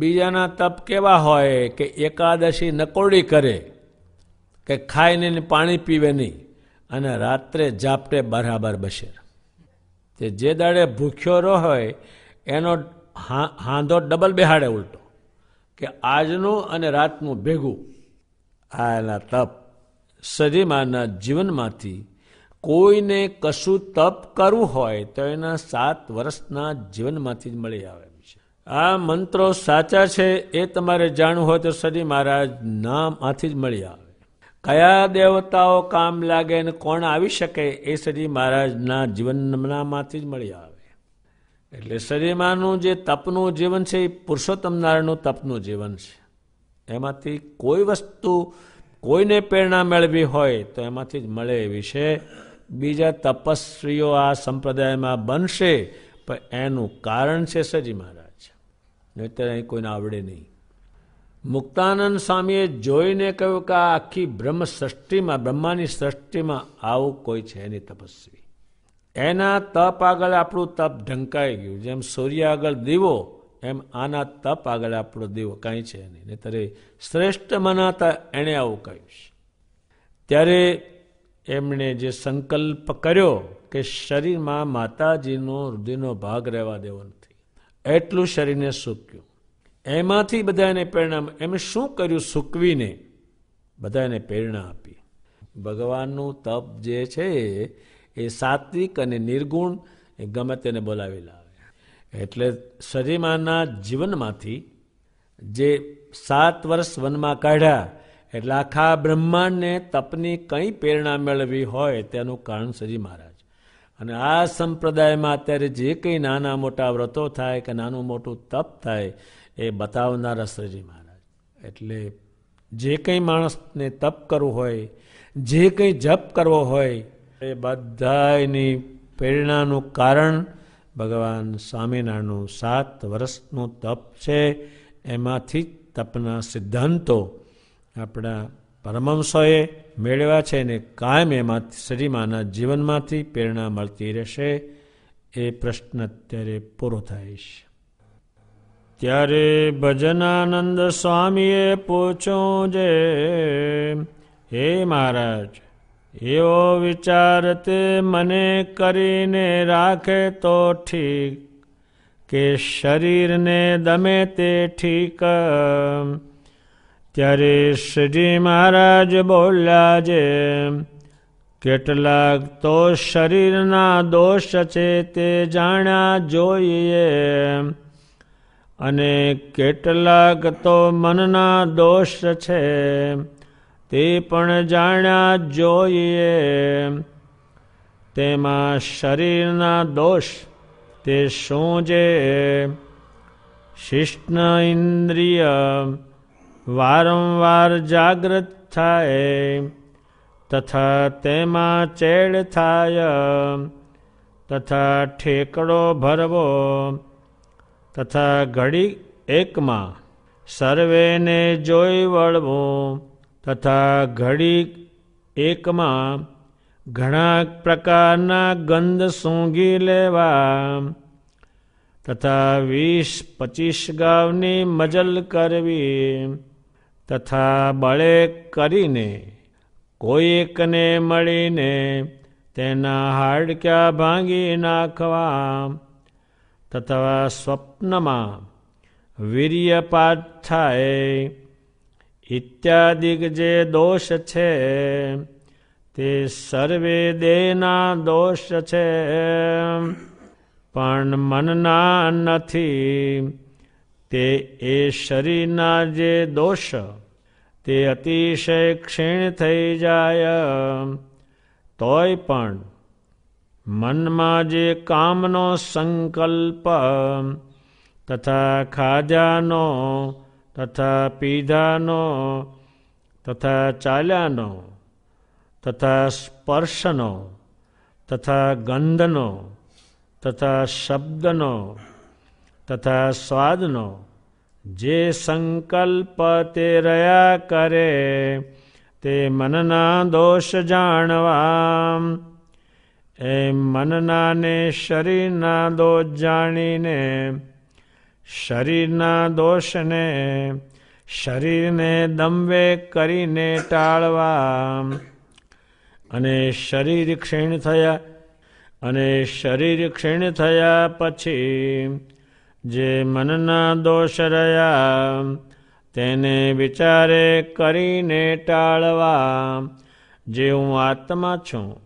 બીજાના તપ કેવા હોય કે એકાદશી નકોડી કરે કે ખાય નહીં પાણી પીવે નહીં અને રાત્રે જાપટે બરાબર બસે તે જે દાડે ભૂખ્યો રહો હોય એનો હાંધો ડબલ બેહાડે ઉલટો કે આજનું અને રાતનું ભેગું આ એના તપ સદીમાંના જીવનમાંથી કોઈને કશું તપ કરવું હોય તો એના સાત વર્ષના જીવનમાંથી જ મળી આવે છે આ મંત્રો સાચા છે એ તમારે જાણવું હોય તો સદી મહારાજ નામમાંથી જ મળી આવે કયા દેવતાઓ કામ લાગે અને કોણ આવી શકે એ સજી મહારાજના જીવનમાંથી જ મળી આવે એટલે સજીમાનું જે તપનું જીવન છે એ પુરુષોત્તમ નારાયણનું તપનું જીવન છે એમાંથી કોઈ વસ્તુ કોઈને પ્રેરણા મેળવી હોય તો એમાંથી જ મળે એ વિશે બીજા તપસ્વીઓ આ સંપ્રદાયમાં બનશે પણ એનું કારણ છે સજી મહારાજ નહીં તો અહીં કોઈને આવડે નહીં મુક્તાનંદ સ્વામીએ જોઈને કહ્યું કે આખી બ્રહ્મ સૃષ્ટિમાં બ્રહ્માની સૃષ્ટિમાં આવું કોઈ છે એની તપસ્વી એના તપ આગળ આપણું તપ ઢંકાઈ ગયું જેમ સૂર્ય આગળ દીવો એમ આના તપ આગળ આપણો દીવો કાંઈ છે નહીં નહીતર શ્રેષ્ઠ મનાતા એણે આવું કહ્યું ત્યારે એમણે જે સંકલ્પ કર્યો કે શરીરમાં માતાજીનો રુધિરનો ભાગ રહેવા દેવો નથી એટલું શરીરને સૂક્યું એમાંથી બધાને પ્રેરણા એમ શું કર્યું સૂકવીને બધાને પ્રેરણા આપી ભગવાનનું તપ જે છે એ સાત્વિક અને નિર્ગુણ એ ગમે તેને બોલાવી લાવે એટલે શરીમાના જીવનમાંથી જે સાત વર્ષ વનમાં કાઢ્યા એટલે આખા બ્રહ્માંડને તપની કંઈ પ્રેરણા મેળવી હોય તેનું કારણ શ્રી મહારાજ અને આ સંપ્રદાયમાં અત્યારે જે કંઈ નાના મોટા વ્રતો થાય કે નાનું મોટું તપ થાય એ બતાવનારા અસરજી મહારાજ એટલે જે કંઈ માણસને તપ કરવું હોય જે કંઈ જપ કરવો હોય એ બધાની પ્રેરણાનું કારણ ભગવાન સ્વામિનારાયણનું સાત વર્ષનું તપ છે એમાંથી તપના સિદ્ધાંતો આપણા પરમહંસોએ મેળવ્યા છે અને કાયમ એમાંથી શ્રીમાના જીવનમાંથી પ્રેરણા મળતી રહેશે એ પ્રશ્ન અત્યારે પૂરો થાય છે ત્યારે ભજનાનંદ સ્વામીએ પૂછ્યું જે હે મહારાજ એવો વિચાર તે મને કરીને રાખે તો ઠીક કે શરીરને દમે તે ઠીક ત્યારે શ્રીજી મહારાજ બોલ્યા જે કેટલાક તો શરીરના દોષ છે તે જાણ્યા જોઈએ અને કેટલાક તો મનના દોષ છે તે પણ જાણ્યા જોઈએ તેમાં શરીરના દોષ તે શું જે શિષ્ણ ઇન્દ્રિય વારંવાર જાગૃત થાય તથા તેમાં ચેડ થાય તથા ઠેકડો ભરવો તથા ઘડી એકમાં સર્વેને જોઈ વળવું તથા ઘડી એકમાં ઘણા પ્રકારના ગંધ સૂંઘી લેવા તથા વીસ પચીસ ગાવની મજલ કરવી તથા બળે કરીને કોઈ એકને મળીને તેના હાડક્યા ભાંગી નાખવા તથા સ્વપ્નમાં વીર્યપાત થાય ઇત્યાદિક જે દોષ છે તે સર્વે દેહના દોષ છે પણ મનના નથી તે એ શરીરના જે દોષ તે અતિશય ક્ષીણ થઈ જાય તોય પણ મનમાં જે કામનો સંકલ્પ તથા ખાધાનો તથા પીધાનો તથા ચાલ્યાનો તથા સ્પર્શનો તથા ગંધનો તથા શબ્દનો તથા સ્વાદનો જે સંકલ્પ તે રહ્યા કરે તે મનના દોષ જાણવા એ મનના ને શરીરના દોષ જાણીને શરીરના દોષને શરીરને દમવે કરીને ટાળવા અને શરીર ક્ષીણ થયા અને શરીર ક્ષીણ થયા પછી જે મનના દોષ રહ્યા તેને વિચારે કરીને ટાળવા જે હું આત્મા છું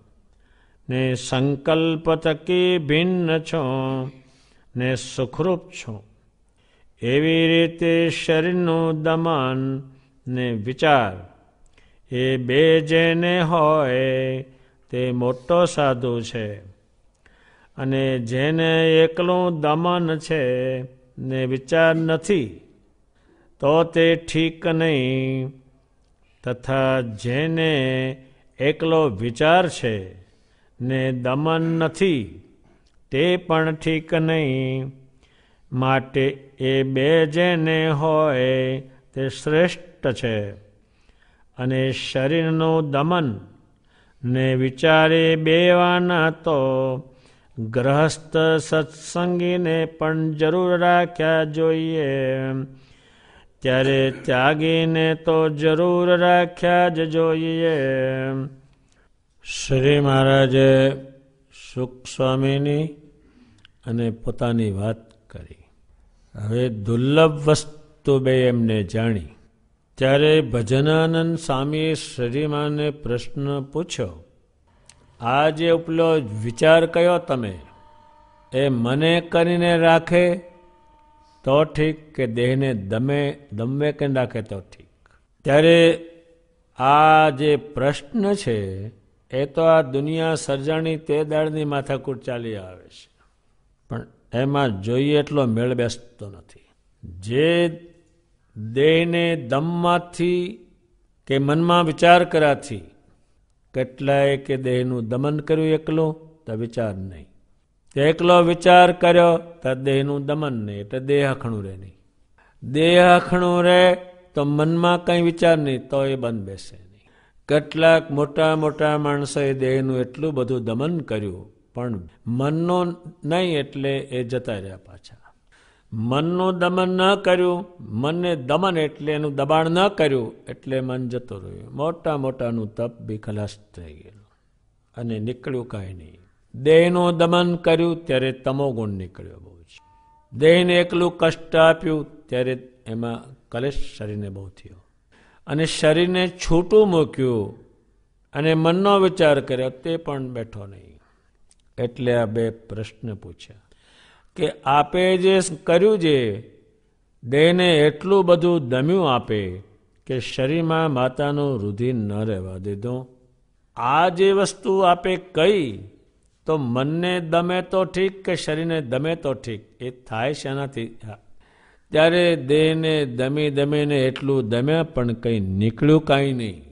ને સંકલ્પ તકી ભિન્ન છો ને સુખરૂપ છો એવી રીતે શરીરનું દમન ને વિચાર એ બે જેને હોય તે મોટો સાધુ છે અને જેને એકલું દમન છે ને વિચાર નથી તો તે ઠીક નહીં તથા જેને એકલો વિચાર છે ને દમન નથી તે પણ ઠીક નહીં માટે એ બે જેને હોય તે શ્રેષ્ઠ છે અને શરીરનું દમન ને વિચારે બેવાના તો ગ્રહસ્થ સત્સંગીને પણ જરૂર રાખ્યા જોઈએ ત્યારે ત્યાગીને તો જરૂર રાખ્યા જ જોઈએ શ્રી મહારાજે સુખ સ્વામીની અને પોતાની વાત કરી હવે દુર્લભ વસ્તુ બે એમને જાણી ત્યારે ભજનાનંદ સ્વામીએ શ્રીમાને પ્રશ્ન પૂછ્યો આ જે ઉપલો વિચાર કયો તમે એ મને કરીને રાખે તો ઠીક કે દેહને દમે દમવે કે રાખે તો ઠીક ત્યારે આ જે પ્રશ્ન છે એ તો આ દુનિયા સર્જાણી તે દાળની માથાકૂટ ચાલી આવે છે પણ એમાં જોઈએ એટલો મેળ બેસતો નથી જે દેહને દમમાંથી કે મનમાં વિચાર કર્યાથી કેટલાય કે દેહનું દમન કર્યું એકલું તો વિચાર નહીં તે એકલો વિચાર કર્યો તો દેહનું દમન નહીં એટલે દેહ આખણું રહે નહીં દેહ આખણું રહે તો મનમાં કંઈ વિચાર નહીં તો એ બંધ બેસે કેટલાક મોટા મોટા માણસોએ દેહનું એટલું બધું દમન કર્યું પણ મનનો નહીં એટલે એ જતા રહ્યા પાછા મનનું દમન ન કર્યું મનને દમન એટલે એનું દબાણ ન કર્યું એટલે મન જતું રહ્યું મોટા મોટાનું તપ બી ખલાસ થઈ ગયેલું અને નીકળ્યું કાંઈ નહીં દેહનું દમન કર્યું ત્યારે તમો ગુણ નીકળ્યો બહુ જ દેહને એકલું કષ્ટ આપ્યું ત્યારે એમાં કલેશ શરીરને બહુ થયો અને શરીરને છૂટું મૂક્યું અને મનનો વિચાર કર્યો તે પણ બેઠો નહીં એટલે આ બે પ્રશ્ન પૂછ્યા કે આપે જે કર્યું છે દેહને એટલું બધું દમ્યું આપે કે શરીરમાં માતાનું રુધિર ન રહેવા દીધું આ જે વસ્તુ આપે કહી તો મનને દમે તો ઠીક કે શરીરને દમે તો ઠીક એ થાય છે શેનાથી ત્યારે દેહને દમી દમીને એટલું દમ્યા પણ કંઈ નીકળ્યું કાંઈ નહીં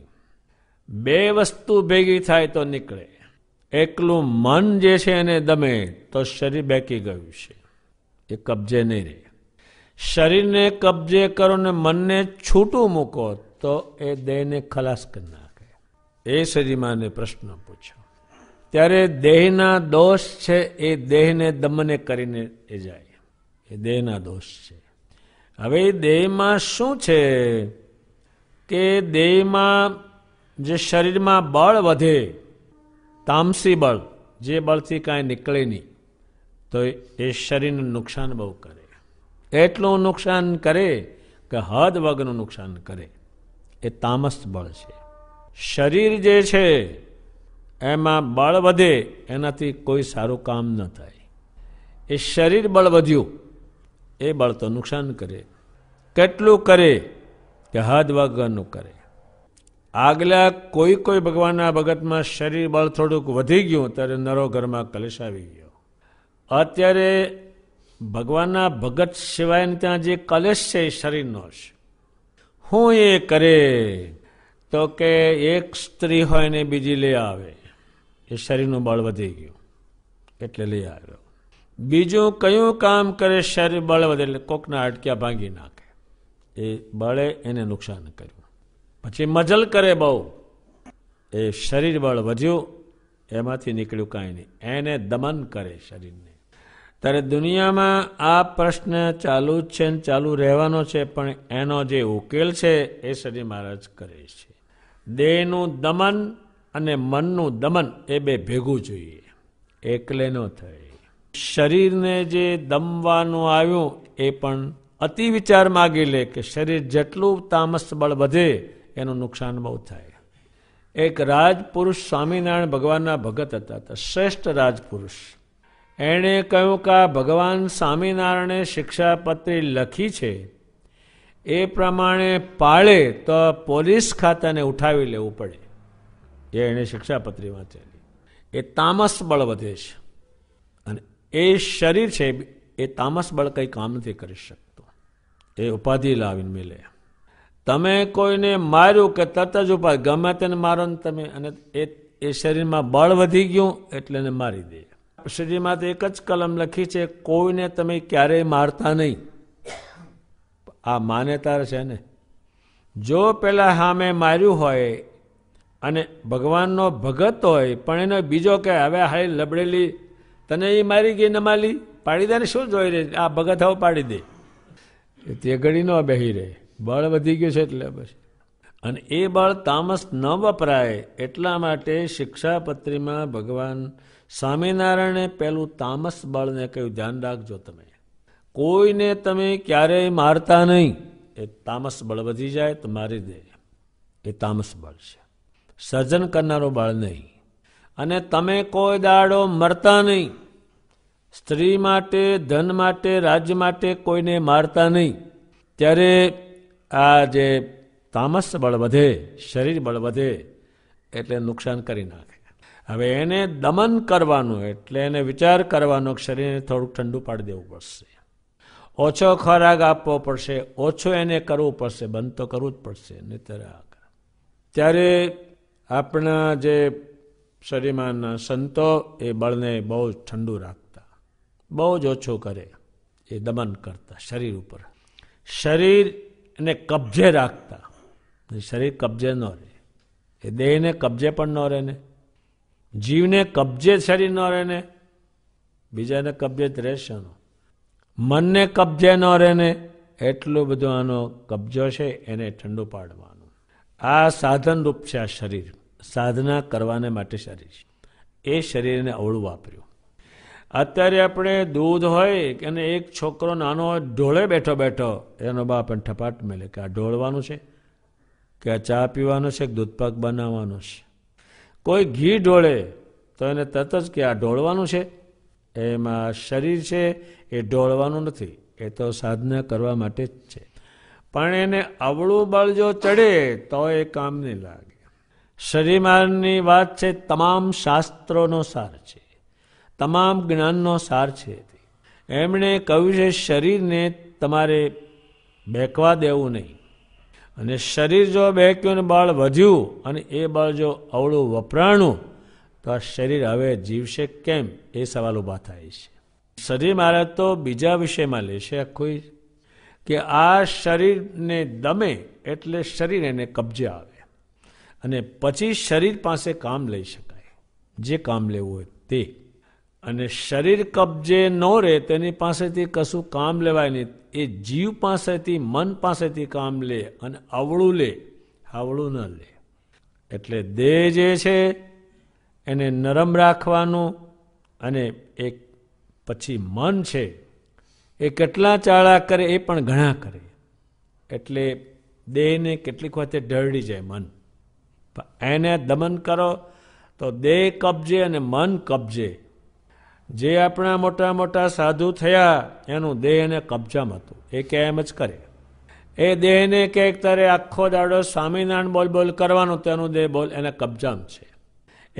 બે વસ્તુ ભેગી થાય તો નીકળે એકલું મન જે છે એને દમે તો શરીર બેકી ગયું છે એ કબજે નહીં રહે શરીરને કબજે કરો ને મનને છૂટું મૂકો તો એ દેહને ખલાસ કરી નાખે એ શરીરમાં પ્રશ્ન પૂછો ત્યારે દેહના દોષ છે એ દેહને દમને કરીને એ જાય એ દેહના દોષ છે હવે દેહમાં શું છે કે દેહમાં જે શરીરમાં બળ વધે તામસી બળ જે બળથી કાંઈ નીકળે નહીં તો એ શરીરનું નુકસાન બહુ કરે એટલું નુકસાન કરે કે હદ વગરનું નુકસાન કરે એ તામસ બળ છે શરીર જે છે એમાં બળ વધે એનાથી કોઈ સારું કામ ન થાય એ શરીર બળ વધ્યું એ બાળ તો નુકસાન કરે કેટલું કરે કે હદ વગરનું કરે આગલા કોઈ કોઈ ભગવાનના ભગતમાં શરીર બળ થોડુંક વધી ગયું ત્યારે નરો ઘરમાં કલેશ આવી ગયો અત્યારે ભગવાનના ભગત સિવાયને ત્યાં જે કલેશ છે એ શરીરનો છે હું એ કરે તો કે એક સ્ત્રી હોય ને બીજી લઈ આવે એ શરીરનું બળ વધી ગયું એટલે લઈ આવ્યો બીજું કયું કામ કરે શરીર બળવદ એટલે કોકના હાડક્યા ભાંગી નાખે એ બળે એને નુકસાન કર્યું પછી મજલ કરે બહુ એ શરીર બળ વધ્યું એમાંથી નીકળ્યું કાંઈ નહીં એને દમન કરે શરીરને ત્યારે દુનિયામાં આ પ્રશ્ન ચાલુ જ છે ને ચાલુ રહેવાનો છે પણ એનો જે ઉકેલ છે એ શરીર મહારાજ કરે છે દેહનું દમન અને મનનું દમન એ બે ભેગું જોઈએ એકલે ન થાય શરીરને જે દમવાનું આવ્યું એ પણ અતિ વિચાર માગી લે કે શરીર જેટલું તામસ બળ વધે એનું નુકસાન બહુ થાય એક રાજપુરુષ સ્વામિનારાયણ ભગવાનના ભગત હતા શ્રેષ્ઠ રાજપુરુષ એણે કહ્યું કે ભગવાન સ્વામિનારાયણે શિક્ષાપત્રી લખી છે એ પ્રમાણે પાળે તો પોલીસ ખાતાને ઉઠાવી લેવું પડે એ એણે શિક્ષાપત્રી વાંચેલી એ તામસ બળ વધે છે એ શરીર છે એ તામસ બળ કંઈ કામ નથી કરી શકતું એ ઉપાધિ લાવીને મિલે તમે કોઈને માર્યું કે તરત જ ઉપાધિ ગમે તેને મારો ને તમે અને એ એ શરીરમાં બળ વધી ગયું એટલે એને મારી દે શરીરમાં તો એક જ કલમ લખી છે કોઈને તમે ક્યારેય મારતા નહીં આ માન્યતા છે ને જો પેલા સામે માર્યું હોય અને ભગવાનનો ભગત હોય પણ એનો બીજો કે હવે હાઈ લબડેલી તને એ મારી ગઈ માલી પાડી દે ને શું જોઈ રહે આ ભગત હવે પાડી દે તે ઘડી ન બેહી રહે બળ વધી ગયું છે એટલે બસ અને એ બળ તામસ ન વપરાય એટલા માટે શિક્ષાપત્રીમાં ભગવાન સ્વામિનારાયણે પહેલું તામસ બળને કહ્યું ધ્યાન રાખજો તમે કોઈને તમે ક્યારેય મારતા નહીં એ તામસ બળ વધી જાય તો મારી દે એ તામસ બળ છે સર્જન કરનારો બળ નહીં અને તમે કોઈ દાડો મરતા નહીં સ્ત્રી માટે ધન માટે રાજ્ય માટે કોઈને મારતા નહીં ત્યારે આ જે તામસ બળ વધે શરીર બળ વધે એટલે નુકસાન કરી નાખે હવે એને દમન કરવાનું એટલે એને વિચાર કરવાનો શરીરને થોડુંક ઠંડુ પાડી દેવું પડશે ઓછો ખોરાક આપવો પડશે ઓછો એને કરવું પડશે બંધ તો કરવું જ પડશે નહીતર ત્યારે આપણા જે શરીરમાં સંતો એ બળને બહુ ઠંડુ રાખ બહુ જ ઓછો કરે એ દમન કરતા શરીર ઉપર શરીરને કબજે રાખતા શરીર કબજે ન રહે એ દેહને કબજે પણ ન રહે ને જીવને કબજે શરીર ન રહે ને બીજાને કબજે જ રહેશે મનને કબજે ન રહે ને એટલું બધું આનો કબજો છે એને ઠંડુ પાડવાનું આ સાધન રૂપ છે આ શરીર સાધના કરવાને માટે શરીર એ શરીરને અવળું વાપર્યું અત્યારે આપણે દૂધ હોય અને એક છોકરો નાનો ઢોળે બેઠો બેઠો એનો બાપ એને ઠપાટ મેલે કે આ ઢોળવાનું છે કે આ ચા પીવાનું છે કે દૂધપાક બનાવવાનું છે કોઈ ઘી ઢોળે તો એને તરત જ કે આ ઢોળવાનું છે એમાં શરીર છે એ ઢોળવાનું નથી એ તો સાધના કરવા માટે જ છે પણ એને અવળું બળ જો ચડે તો એ કામ નહીં લાગે શરીરમાંની વાત છે તમામ શાસ્ત્રોનો સાર છે તમામ જ્ઞાનનો સાર છે એમણે કહ્યું છે શરીરને તમારે બેકવા દેવું નહીં અને શરીર જો બેક્યું અને બળ વધ્યું અને એ બળ જો અવળું વપરાણું તો આ શરીર હવે જીવશે કેમ એ સવાલ ઊભા થાય છે શરીર મારા તો બીજા વિષયમાં લેશે આખું કે આ શરીરને દમે એટલે શરીર એને કબજે આવે અને પછી શરીર પાસે કામ લઈ શકાય જે કામ લેવું હોય તે અને શરીર કબજે ન રહે તેની પાસેથી કશું કામ લેવાય નહીં એ જીવ પાસેથી મન પાસેથી કામ લે અને અવળું લે આવળું ન લે એટલે દેહ જે છે એને નરમ રાખવાનું અને એક પછી મન છે એ કેટલા ચાળા કરે એ પણ ઘણા કરે એટલે દેહને કેટલીક વખતે ઢળી જાય મન એને દમન કરો તો દેહ કબજે અને મન કબજે જે આપણા મોટા મોટા સાધુ થયા એનું દેહ એને કબજામાં હતું એ કે એમ જ કરે એ દેહને ક્યાંક તારે આખો દાડો સ્વામિનારાયણ બોલ બોલ કરવાનો તેનું દેહ બોલ એને કબજામ છે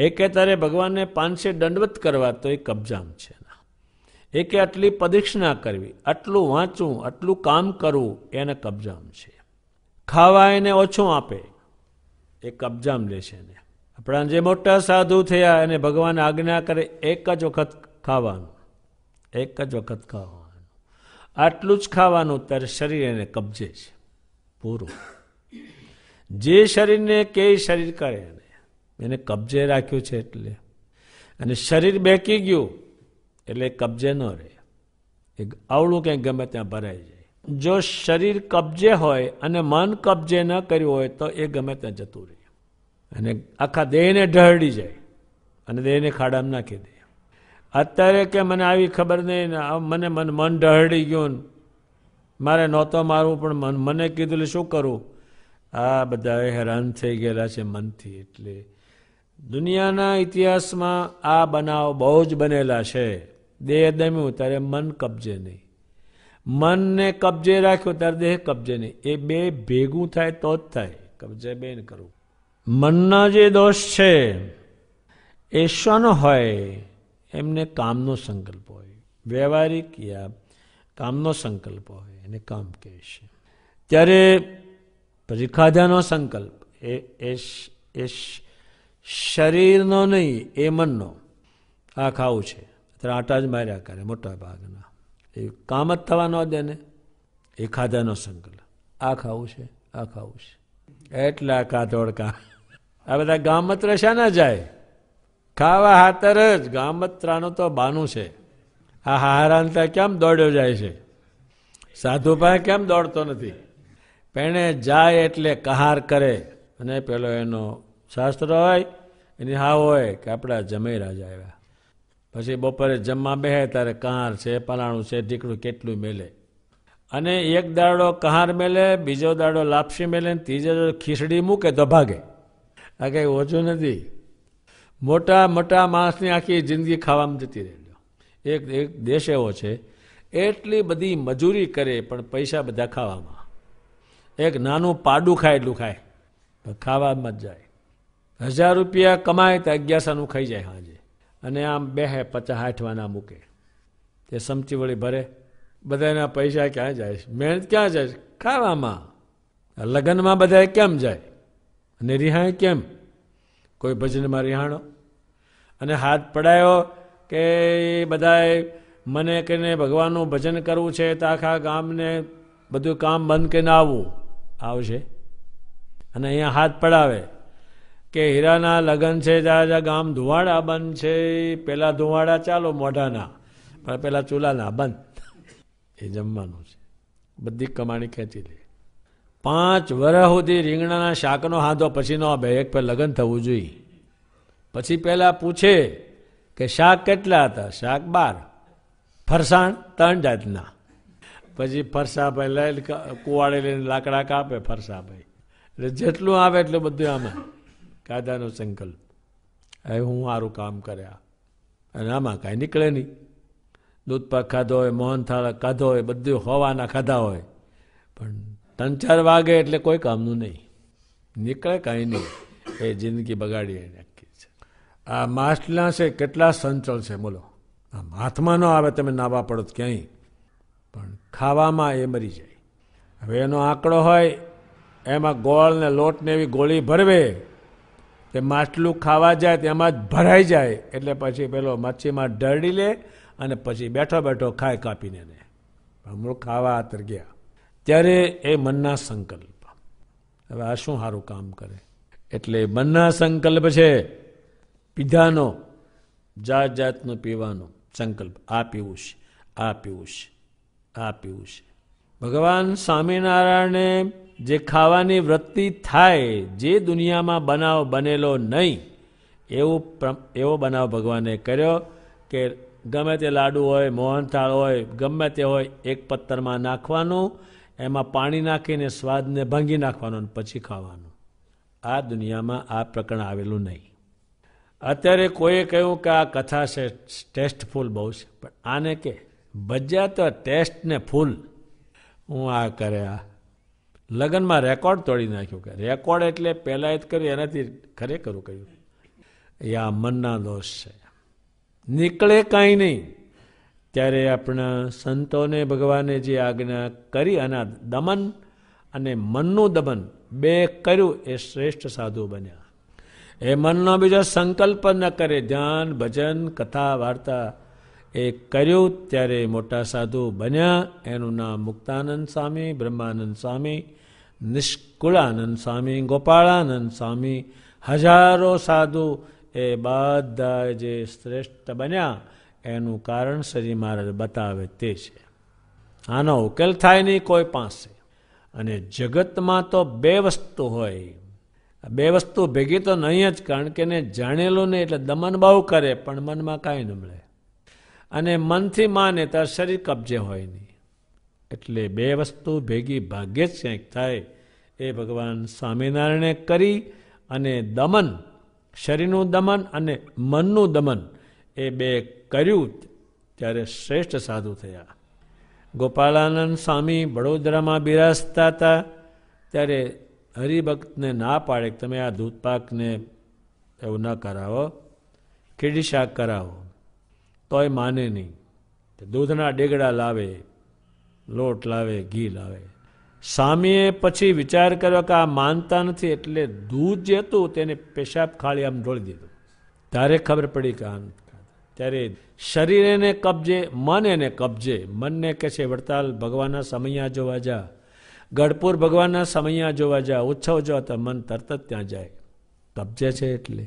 એ કે તારે ભગવાનને પાંચે દંડવત કરવા તો એ કબજામ છે એ કે આટલી પ્રદક્ષિણા કરવી આટલું વાંચવું આટલું કામ કરવું એને કબજામ છે ખાવા એને ઓછું આપે એ કબજામ લે છે એને આપણા જે મોટા સાધુ થયા એને ભગવાન આજ્ઞા કરે એક જ વખત ખાવાનું એક જ વખત ખાવાનું આટલું જ ખાવાનું ત્યારે શરીર એને કબજે છે પૂરું જે શરીરને કે શરીર કરે એને એને કબજે રાખ્યું છે એટલે અને શરીર બેકી ગયું એટલે કબજે ન રહે એ આવડું કંઈક ગમે ત્યાં ભરાઈ જાય જો શરીર કબજે હોય અને મન કબજે ન કર્યું હોય તો એ ગમે ત્યાં જતું રહે અને આખા દેહને ઢહડી જાય અને દેહને ખાડામાં નાખી દે અત્યારે કે મને આવી ખબર નહીં મને મન મન ડહડી ગયું મારે નહોતો મારવું પણ મન મને કીધું એટલે શું કરું આ બધા હેરાન થઈ ગયેલા છે મનથી એટલે દુનિયાના ઇતિહાસમાં આ બનાવ બહુ જ બનેલા છે દેહ દમ્યું ત્યારે મન કબજે નહીં મનને કબજે રાખ્યો ત્યારે દેહ કબજે નહીં એ બે ભેગું થાય તો જ થાય કબજે બેન કરવું મનના જે દોષ છે એ શનો હોય એમને કામનો સંકલ્પ હોય વ્યવહારિક યા કામનો સંકલ્પ હોય એને કામ કહે છે ત્યારે પછી ખાધાનો સંકલ્પ એ એ શરીરનો નહીં એ મનનો આ ખાવું છે ત્યારે આટા જ માર્યા કરે મોટા ભાગના એ કામ જ થવા ન દે ને એ ખાધાનો સંકલ્પ આ ખાવું છે આ ખાવું છે એટલા આ કાતોડકા આ બધા ગામ માત્ર શાના જાય ખાવા હાતર જ ગામત્રાનું તો બાનું છે આ હારાંતા કેમ દોડ્યો જાય છે સાધુ પાસે કેમ દોડતો નથી પેણે જાય એટલે કહાર કરે અને પેલો એનો શાસ્ત્ર હોય એની હા હોય કે આપણા જમે રાજા આવ્યા પછી બપોરે જમવા બેહે ત્યારે કહાર છે પલાણું છે ઢીકડું કેટલું મેલે અને એક દાડો કહાર મેલે બીજો દાડો લાપસી મેલે ત્રીજો ખીચડી મૂકે તો ભાગે આ કંઈ ઓછું નથી મોટા મોટા માણસની આખી જિંદગી ખાવામાં જતી રહેલો એક એક દેશ એવો છે એટલી બધી મજૂરી કરે પણ પૈસા બધા ખાવામાં એક નાનું પાડું ખાય એટલું ખાય પણ ખાવામાં જ જાય હજાર રૂપિયા કમાય તો અગિયારસાનું ખાઈ જાય હાજે અને આમ બે પચાસ આઠવાના મૂકે તે સમચી વળી ભરે બધાના પૈસા ક્યાં જાય મહેનત ક્યાં જાય ખાવામાં લગ્નમાં બધા કેમ જાય અને રિહાય કેમ કોઈ ભજનમાં રિહાણો અને હાથ પડાયો કે બધાએ મને કહીને ભગવાનનું ભજન કરવું છે તો આખા ગામને બધું કામ બંધ કરીને આવવું આવશે અને અહીંયા હાથ પડાવે કે હીરાના લગ્ન છે જ્યાં જ્યાં ગામ ધુવાડા બંધ છે પહેલાં ધુવાડા ચાલો મોઢાના પણ પહેલાં ચૂલાના બંધ એ જમવાનું છે બધી કમાણી ખેંચી લે પાંચ વર્ષ સુધી રીંગણાના શાકનો હાંધો પછીનો બે એક પર લગ્ન થવું જોઈએ પછી પહેલાં પૂછે કે શાક કેટલા હતા શાક બાર ફરસાણ ત્રણ જાતના પછી ફરસાભાઈ લઈને કુવાડે લઈને લાકડા કાપે ફરસાભાઈ એટલે જેટલું આવે એટલું બધું આમાં કાયદાનો સંકલ્પ એ હું સારું કામ કર્યા અને આમાં કાંઈ નીકળે નહીં દૂધપાક ખાધો હોય મોહનથાળ ખાધો હોય બધું હોવાના ખાધા હોય પણ ત્રણ ચાર વાગે એટલે કોઈ કામનું નહીં નીકળે કાંઈ નહીં એ જિંદગી બગાડી એને આ માછલા છે કેટલા સંચળ છે બોલો આમ હાથમાં ન આવે તમે નાવા પડો ક્યાંય પણ ખાવામાં એ મરી જાય હવે એનો આંકડો હોય એમાં ગોળ ને લોટને એવી ગોળી ભરવે તે માછલું ખાવા જાય તેમાં જ ભરાઈ જાય એટલે પછી પેલો મચ્છીમાં ડરડી લે અને પછી બેઠો બેઠો ખાય કાપીને એને હમણાં ખાવા આતર ગયા ત્યારે એ મનના સંકલ્પ હવે આ શું સારું કામ કરે એટલે મનના સંકલ્પ છે પીધાનો જાત જાતનો પીવાનો સંકલ્પ આ પીવું છે આ પીવું છે આ પીવું છે ભગવાન સ્વામિનારાયણને જે ખાવાની વૃત્તિ થાય જે દુનિયામાં બનાવ બનેલો નહીં એવું એવો બનાવ ભગવાને કર્યો કે ગમે તે લાડુ હોય મોહનથાળ હોય ગમે તે હોય એક પત્તરમાં નાખવાનું એમાં પાણી નાખીને સ્વાદને ભાંગી નાખવાનો પછી ખાવાનું આ દુનિયામાં આ પ્રકરણ આવેલું નહીં અત્યારે કોઈએ કહ્યું કે આ કથા છે ટેસ્ટફુલ બહુ છે પણ આને કે ભજ્યા તો ટેસ્ટ ને ફૂલ હું આ કરે આ લગ્નમાં રેકોર્ડ તોડી નાખ્યું કે રેકોર્ડ એટલે પહેલાં જ કર્યું એનાથી ખરેખર કહ્યું એ આ મનના દોષ છે નીકળે કાંઈ નહીં ત્યારે આપણા સંતોને ભગવાને જે આજ્ઞા કરી અને દમન અને મનનું દમન બે કર્યું એ શ્રેષ્ઠ સાધુ બન્યા એ મનનો બીજો સંકલ્પ ન કરે ધ્યાન ભજન કથા વાર્તા એ કર્યું ત્યારે મોટા સાધુ બન્યા એનું નામ મુક્તાનંદ સ્વામી બ્રહ્માનંદ સ્વામી નિષ્કુળાનંદ સ્વામી ગોપાળાનંદ સ્વામી હજારો સાધુ એ બધા જે શ્રેષ્ઠ બન્યા એનું કારણ શ્રી મહારાજ બતાવે તે છે આનો ઉકેલ થાય નહીં કોઈ પાસે અને જગતમાં તો બે વસ્તુ હોય બે વસ્તુ ભેગી તો નહીં જ કારણ કે એને જાણેલું નહીં એટલે દમન બહુ કરે પણ મનમાં કાંઈ ન મળે અને મનથી માને તો શરીર કબજે હોય નહીં એટલે બે વસ્તુ ભેગી ભાગ્યે જ ક્યાંક થાય એ ભગવાન સ્વામિનારાયણે કરી અને દમન શરીરનું દમન અને મનનું દમન એ બે કર્યું ત્યારે શ્રેષ્ઠ સાધુ થયા ગોપાલાનંદ સ્વામી વડોદરામાં બિરાજતા હતા ત્યારે હરિભક્તને ના પાડે કે તમે આ દૂધપાકને એવું ન કરાવો ખીડી શાક કરાવો તોય માને નહીં દૂધના ડેગડા લાવે લોટ લાવે ઘી લાવે સામીએ પછી વિચાર કર્યો કે આ માનતા નથી એટલે દૂધ જે હતું તેને પેશાબ ખાલી આમ ઢોળી દીધું ત્યારે ખબર પડી કે આમ ત્યારે શરીર એને કબજે મન એને કબજે મનને કહે છે વડતાલ ભગવાનના સમયા જોવા જા ગઢપુર ભગવાનના સમયા જોવા જાય ઉત્સવ જોવા તો મન તરત જ ત્યાં જાય કબજે છે એટલે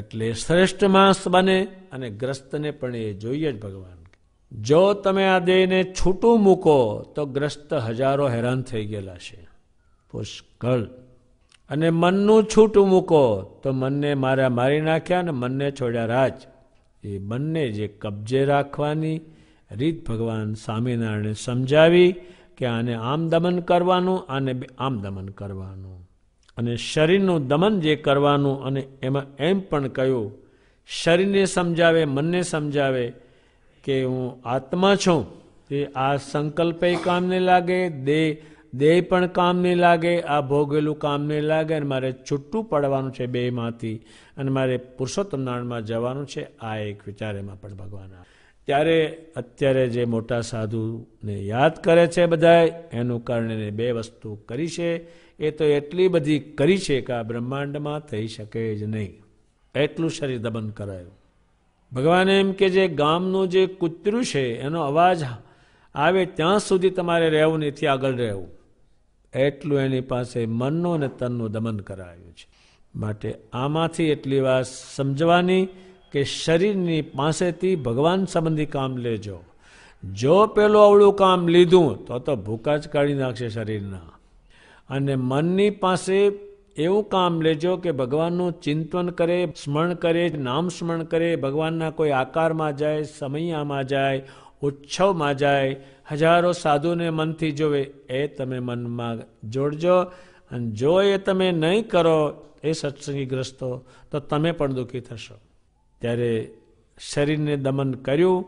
એટલે શ્રેષ્ઠ માંસ બને અને ગ્રસ્તને પણ એ જોઈએ જ ભગવાન જો તમે આ દેહને છૂટું મૂકો તો ગ્રસ્ત હજારો હેરાન થઈ ગયેલા છે પુષ્કળ અને મનનું છૂટું મૂકો તો મનને મારા મારી નાખ્યા અને મનને છોડ્યા રાજ એ બંને જે કબજે રાખવાની રીત ભગવાન સ્વામિનારાયણે સમજાવી કે આને આમ દમન કરવાનું આને આમ દમન કરવાનું અને શરીરનું દમન જે કરવાનું અને એમાં એમ પણ કહ્યું શરીરને સમજાવે મનને સમજાવે કે હું આત્મા છું તે આ સંકલ્પે કામને લાગે દેહ દેહ પણ કામ નહીં લાગે આ ભોગેલું કામ નહીં લાગે અને મારે છૂટું પડવાનું છે બેમાંથી અને મારે પુરુષોત્તમ નારાયણમાં જવાનું છે આ એક વિચાર એમાં પણ ભગવાન ત્યારે અત્યારે જે મોટા સાધુને યાદ કરે છે બધા એનું કારણ એને બે વસ્તુ કરી છે એ તો એટલી બધી કરી છે કે આ બ્રહ્માંડમાં થઈ શકે જ નહીં એટલું શરીર દમન કરાયું ભગવાને એમ કે જે ગામનું જે કૂતરું છે એનો અવાજ આવે ત્યાં સુધી તમારે રહેવું નહીં આગળ રહેવું એટલું એની પાસે મનનું અને તનનું દમન કરાયું છે માટે આમાંથી એટલી વાત સમજવાની કે શરીરની પાસેથી ભગવાન સંબંધી કામ લેજો જો પેલું અવળું કામ લીધું તો તો ભૂકા જ કાઢી નાખશે શરીરના અને મનની પાસે એવું કામ લેજો કે ભગવાનનું ચિંતન કરે સ્મરણ કરે નામ સ્મરણ કરે ભગવાનના કોઈ આકારમાં જાય સમયમાં જાય ઉત્સવમાં જાય હજારો સાધુને મનથી જોવે એ તમે મનમાં જોડજો અને જો એ તમે નહીં કરો એ સત્સંગીગ્રસ્તો તો તમે પણ દુઃખી થશો ત્યારે શરીરને દમન કર્યું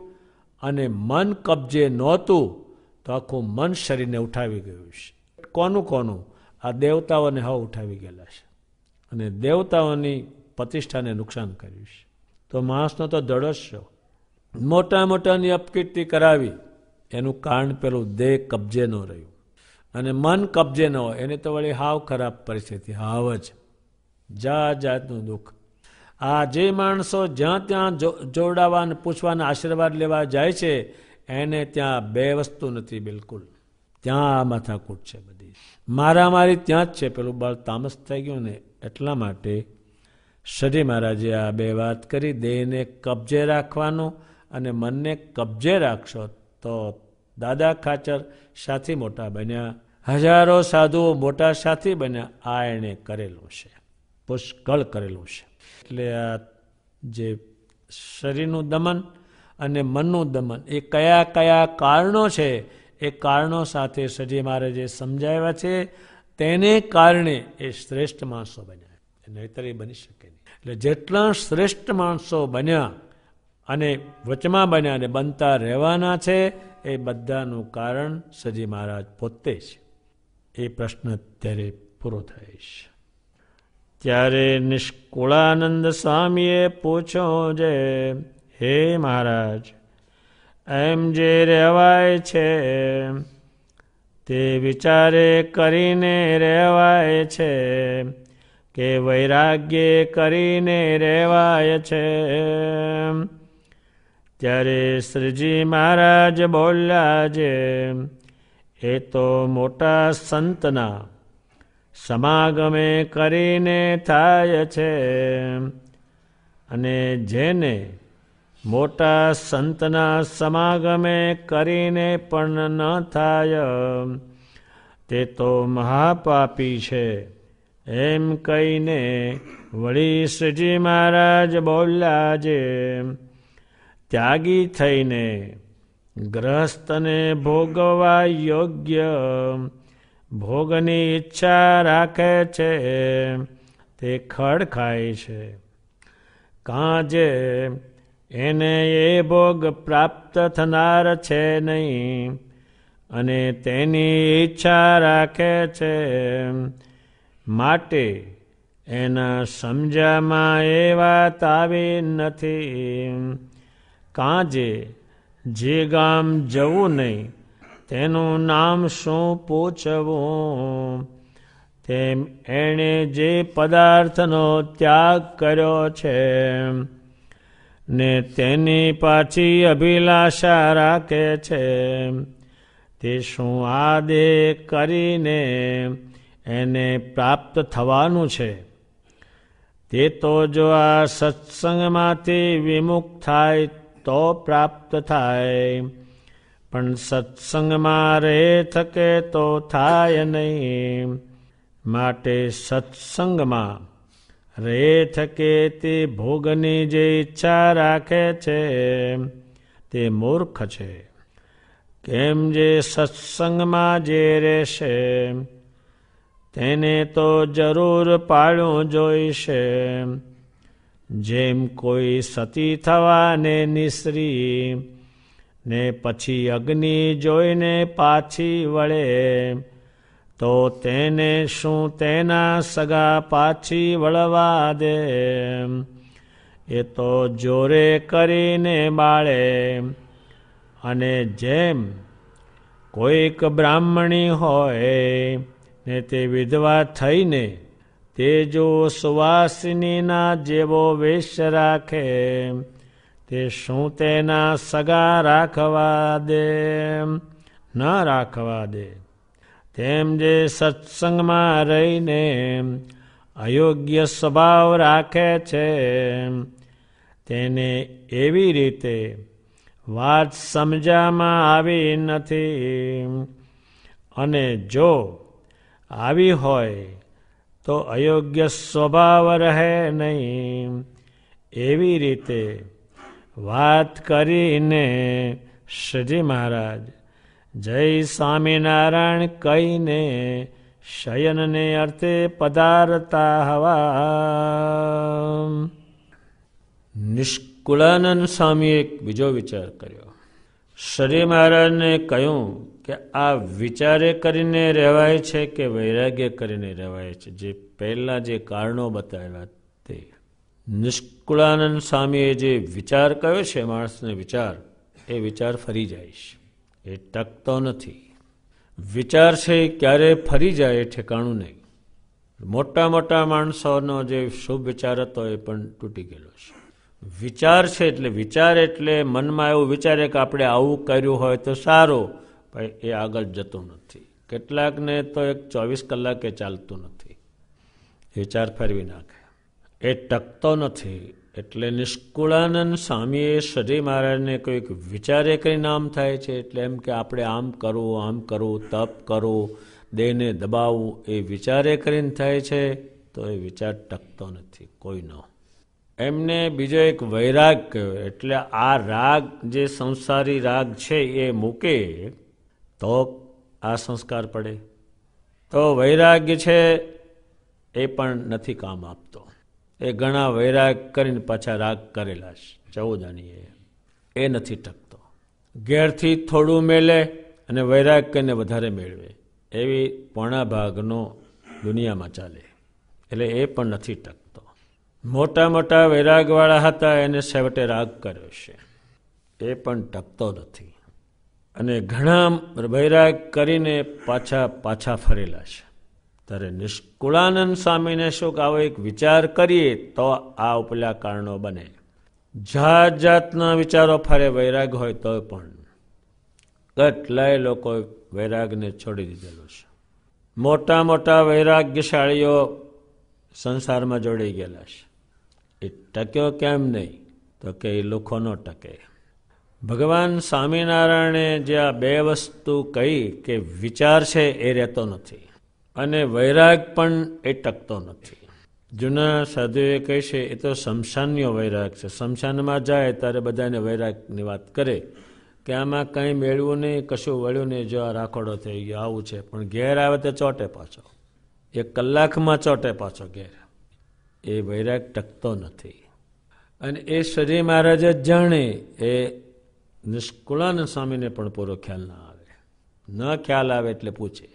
અને મન કબજે નહોતું તો આખું મન શરીરને ઉઠાવી ગયું છે કોનું કોનું આ દેવતાઓને હવ ઉઠાવી ગયેલા છે અને દેવતાઓની પ્રતિષ્ઠાને નુકસાન કર્યું છે તો માણસનો તો દડસ્યો મોટા મોટાની અપકીર્તિ કરાવી એનું કારણ પેલું દેહ કબજે ન રહ્યું અને મન કબજે ન હોય એને તો વળી હાવ ખરાબ પરિસ્થિતિ હાવ જ જા જાતનું દુઃખ આ જે માણસો જ્યાં ત્યાં જોડાવા અને પૂછવાના આશીર્વાદ લેવા જાય છે એને ત્યાં બે વસ્તુ નથી બિલકુલ ત્યાં આ માથાકૂટ છે બધી મારામારી ત્યાં જ છે પેલું બાળ તામસ થઈ ગયું ને એટલા માટે શરી મહારાજે આ બે વાત કરી દેહને કબજે રાખવાનું અને મનને કબજે રાખશો તો દાદા ખાચર સાથી મોટા બન્યા હજારો સાધુઓ મોટા સાથી બન્યા આ એણે કરેલું છે પુષ્કળ કરેલું છે એટલે આ જે શરીરનું દમન અને મનનું દમન એ કયા કયા કારણો છે એ કારણો સાથે સજી મારે જે સમજાવ્યા છે તેને કારણે એ શ્રેષ્ઠ માણસો બન્યા નહીતર એ બની શકે નહીં એટલે જેટલા શ્રેષ્ઠ માણસો બન્યા અને વચમાં બન્યા અને બનતા રહેવાના છે એ બધાનું કારણ સજી મહારાજ પોતે જ એ પ્રશ્ન અત્યારે પૂરો થાય છે ત્યારે નિષ્કુળાનંદ સ્વામીએ પૂછો જે હે મહારાજ એમ જે રહેવાય છે તે વિચારે કરીને રહેવાય છે કે વૈરાગ્ય કરીને રહેવાય છે ત્યારે શ્રીજી મહારાજ બોલ્યા છે એ તો મોટા સંતના સમાગમે કરીને થાય છે અને જેને મોટા સંતના સમાગમે કરીને પણ ન થાય તે તો મહાપાપી છે એમ કહીને વળી શ્રીજી મહારાજ બોલ્યા જે ત્યાગી થઈને ગ્રસ્તને ભોગવા યોગ્ય ભોગની ઈચ્છા રાખે છે તે ખડ ખાય છે કાંજે એને એ ભોગ પ્રાપ્ત થનાર છે નહીં અને તેની ઈચ્છા રાખે છે માટે એના સમજામાં એ વાત આવી નથી કાંજે જે ગામ જવું નહીં તેનું નામ શું પૂછવું તેમ એણે જે પદાર્થનો ત્યાગ કર્યો છે ને તેની પાછી અભિલાષા રાખે છે તે શું આદે કરીને એને પ્રાપ્ત થવાનું છે તે તો જો આ સત્સંગમાંથી વિમુખ થાય તો પ્રાપ્ત થાય પણ સત્સંગમાં રહે થકે તો થાય નહીં માટે સત્સંગમાં રહે થકે તે ભોગની જે ઈચ્છા રાખે છે તે મૂર્ખ છે કેમ જે સત્સંગમાં જે રહેશે તેને તો જરૂર પાળવું જોઈશે જેમ કોઈ સતી થવાને નિસરી ને પછી અગ્નિ જોઈને પાછી વળે તો તેને શું તેના સગા પાછી વળવા દે એ તો જોરે કરીને બાળે અને જેમ કોઈક બ્રાહ્મણી હોય ને તે વિધવા થઈને તે જો સુવાસિનીના જેવો વેશ રાખે તે શું તેના સગા રાખવા દે ન રાખવા દે તેમ જે સત્સંગમાં રહીને અયોગ્ય સ્વભાવ રાખે છે તેને એવી રીતે વાત સમજામાં આવી નથી અને જો આવી હોય તો અયોગ્ય સ્વભાવ રહે નહીં એવી રીતે વાત કરીને શ્રીજી મહારાજ જય સ્વામિનારાયણ કહીને શયનને અર્થે પધારતા હવા નિષ્કુળાનંદ સ્વામીએ એક બીજો વિચાર કર્યો શ્રી મહારાજને કહ્યું કે આ વિચારે કરીને રહેવાય છે કે વૈરાગ્ય કરીને રહેવાય છે જે પહેલાં જે કારણો બતાવ્યા તે નિષ્ક કુળાનંદ સ્વામીએ જે વિચાર કયો છે માણસને વિચાર એ વિચાર ફરી જાય છે એ ટકતો નથી વિચાર છે ક્યારે ફરી જાય એ ઠેકાણું નહીં મોટા મોટા માણસોનો જે શુભ વિચાર હતો એ પણ તૂટી ગયેલો છે વિચાર છે એટલે વિચાર એટલે મનમાં એવું વિચારે કે આપણે આવું કર્યું હોય તો સારું પણ એ આગળ જતું નથી કેટલાકને તો એક ચોવીસ કલાકે ચાલતું નથી વિચાર ફેરવી નાખે એ ટકતો નથી એટલે નિષ્કુળાનંદ સ્વામીએ શરી મહારાજને કોઈક વિચારે કંઈ નામ થાય છે એટલે એમ કે આપણે આમ કરવું આમ કરવું તપ કરવું દેહને દબાવવું એ વિચારે કરીને થાય છે તો એ વિચાર ટકતો નથી કોઈનો એમને બીજો એક વૈરાગ કહ્યો એટલે આ રાગ જે સંસારી રાગ છે એ મૂકે તો આ સંસ્કાર પડે તો વૈરાગ્ય છે એ પણ નથી કામ આપતો એ ઘણા વૈરાગ કરીને પાછા રાગ કરેલા છે ચૌદ અણીએ એ નથી ટકતો ઘેરથી થોડું મેળે અને વૈરાગ કરીને વધારે મેળવે એવી પોણા ભાગનો દુનિયામાં ચાલે એટલે એ પણ નથી ટકતો મોટા મોટા વૈરાગવાળા હતા એને છેવટે રાગ કર્યો છે એ પણ ટકતો નથી અને ઘણા વૈરાગ કરીને પાછા પાછા ફરેલા છે ત્યારે નિષ્કુળાનંદ સ્વામીને શું આવો એક વિચાર કરીએ તો આ ઉપલા કારણો બને જાત જાતના વિચારો ફરે વૈરાગ હોય તો પણ કેટલાય લોકોએ વૈરાગને છોડી દીધેલો છે મોટા મોટા વૈરાગ્યશાળીઓ સંસારમાં જોડાઈ ગયેલા છે એ ટક્યો કેમ નહીં તો કે એ લોકોનો ટકે ભગવાન સ્વામિનારાયણે જે આ બે વસ્તુ કહી કે વિચાર છે એ રહેતો નથી અને વૈરાગ પણ એ ટકતો નથી જૂના સાધુએ કહે છે એ તો શમશાનનો વૈરાગ છે શમશાનમાં જાય ત્યારે બધાને વૈરાગની વાત કરે કે આમાં કંઈ મેળવું નહીં કશું વળ્યું નહીં જો આ રાખોડો થઈ ગયો આવું છે પણ ઘેર આવે તો ચોટે પાછો એક કલાકમાં ચોટે પાછો ઘેર એ વૈરાગ ટકતો નથી અને એ શરીર મહારાજ જ જાણે એ નિષ્કુળાન સ્વામીને પણ પૂરો ખ્યાલ ના આવે ન ખ્યાલ આવે એટલે પૂછે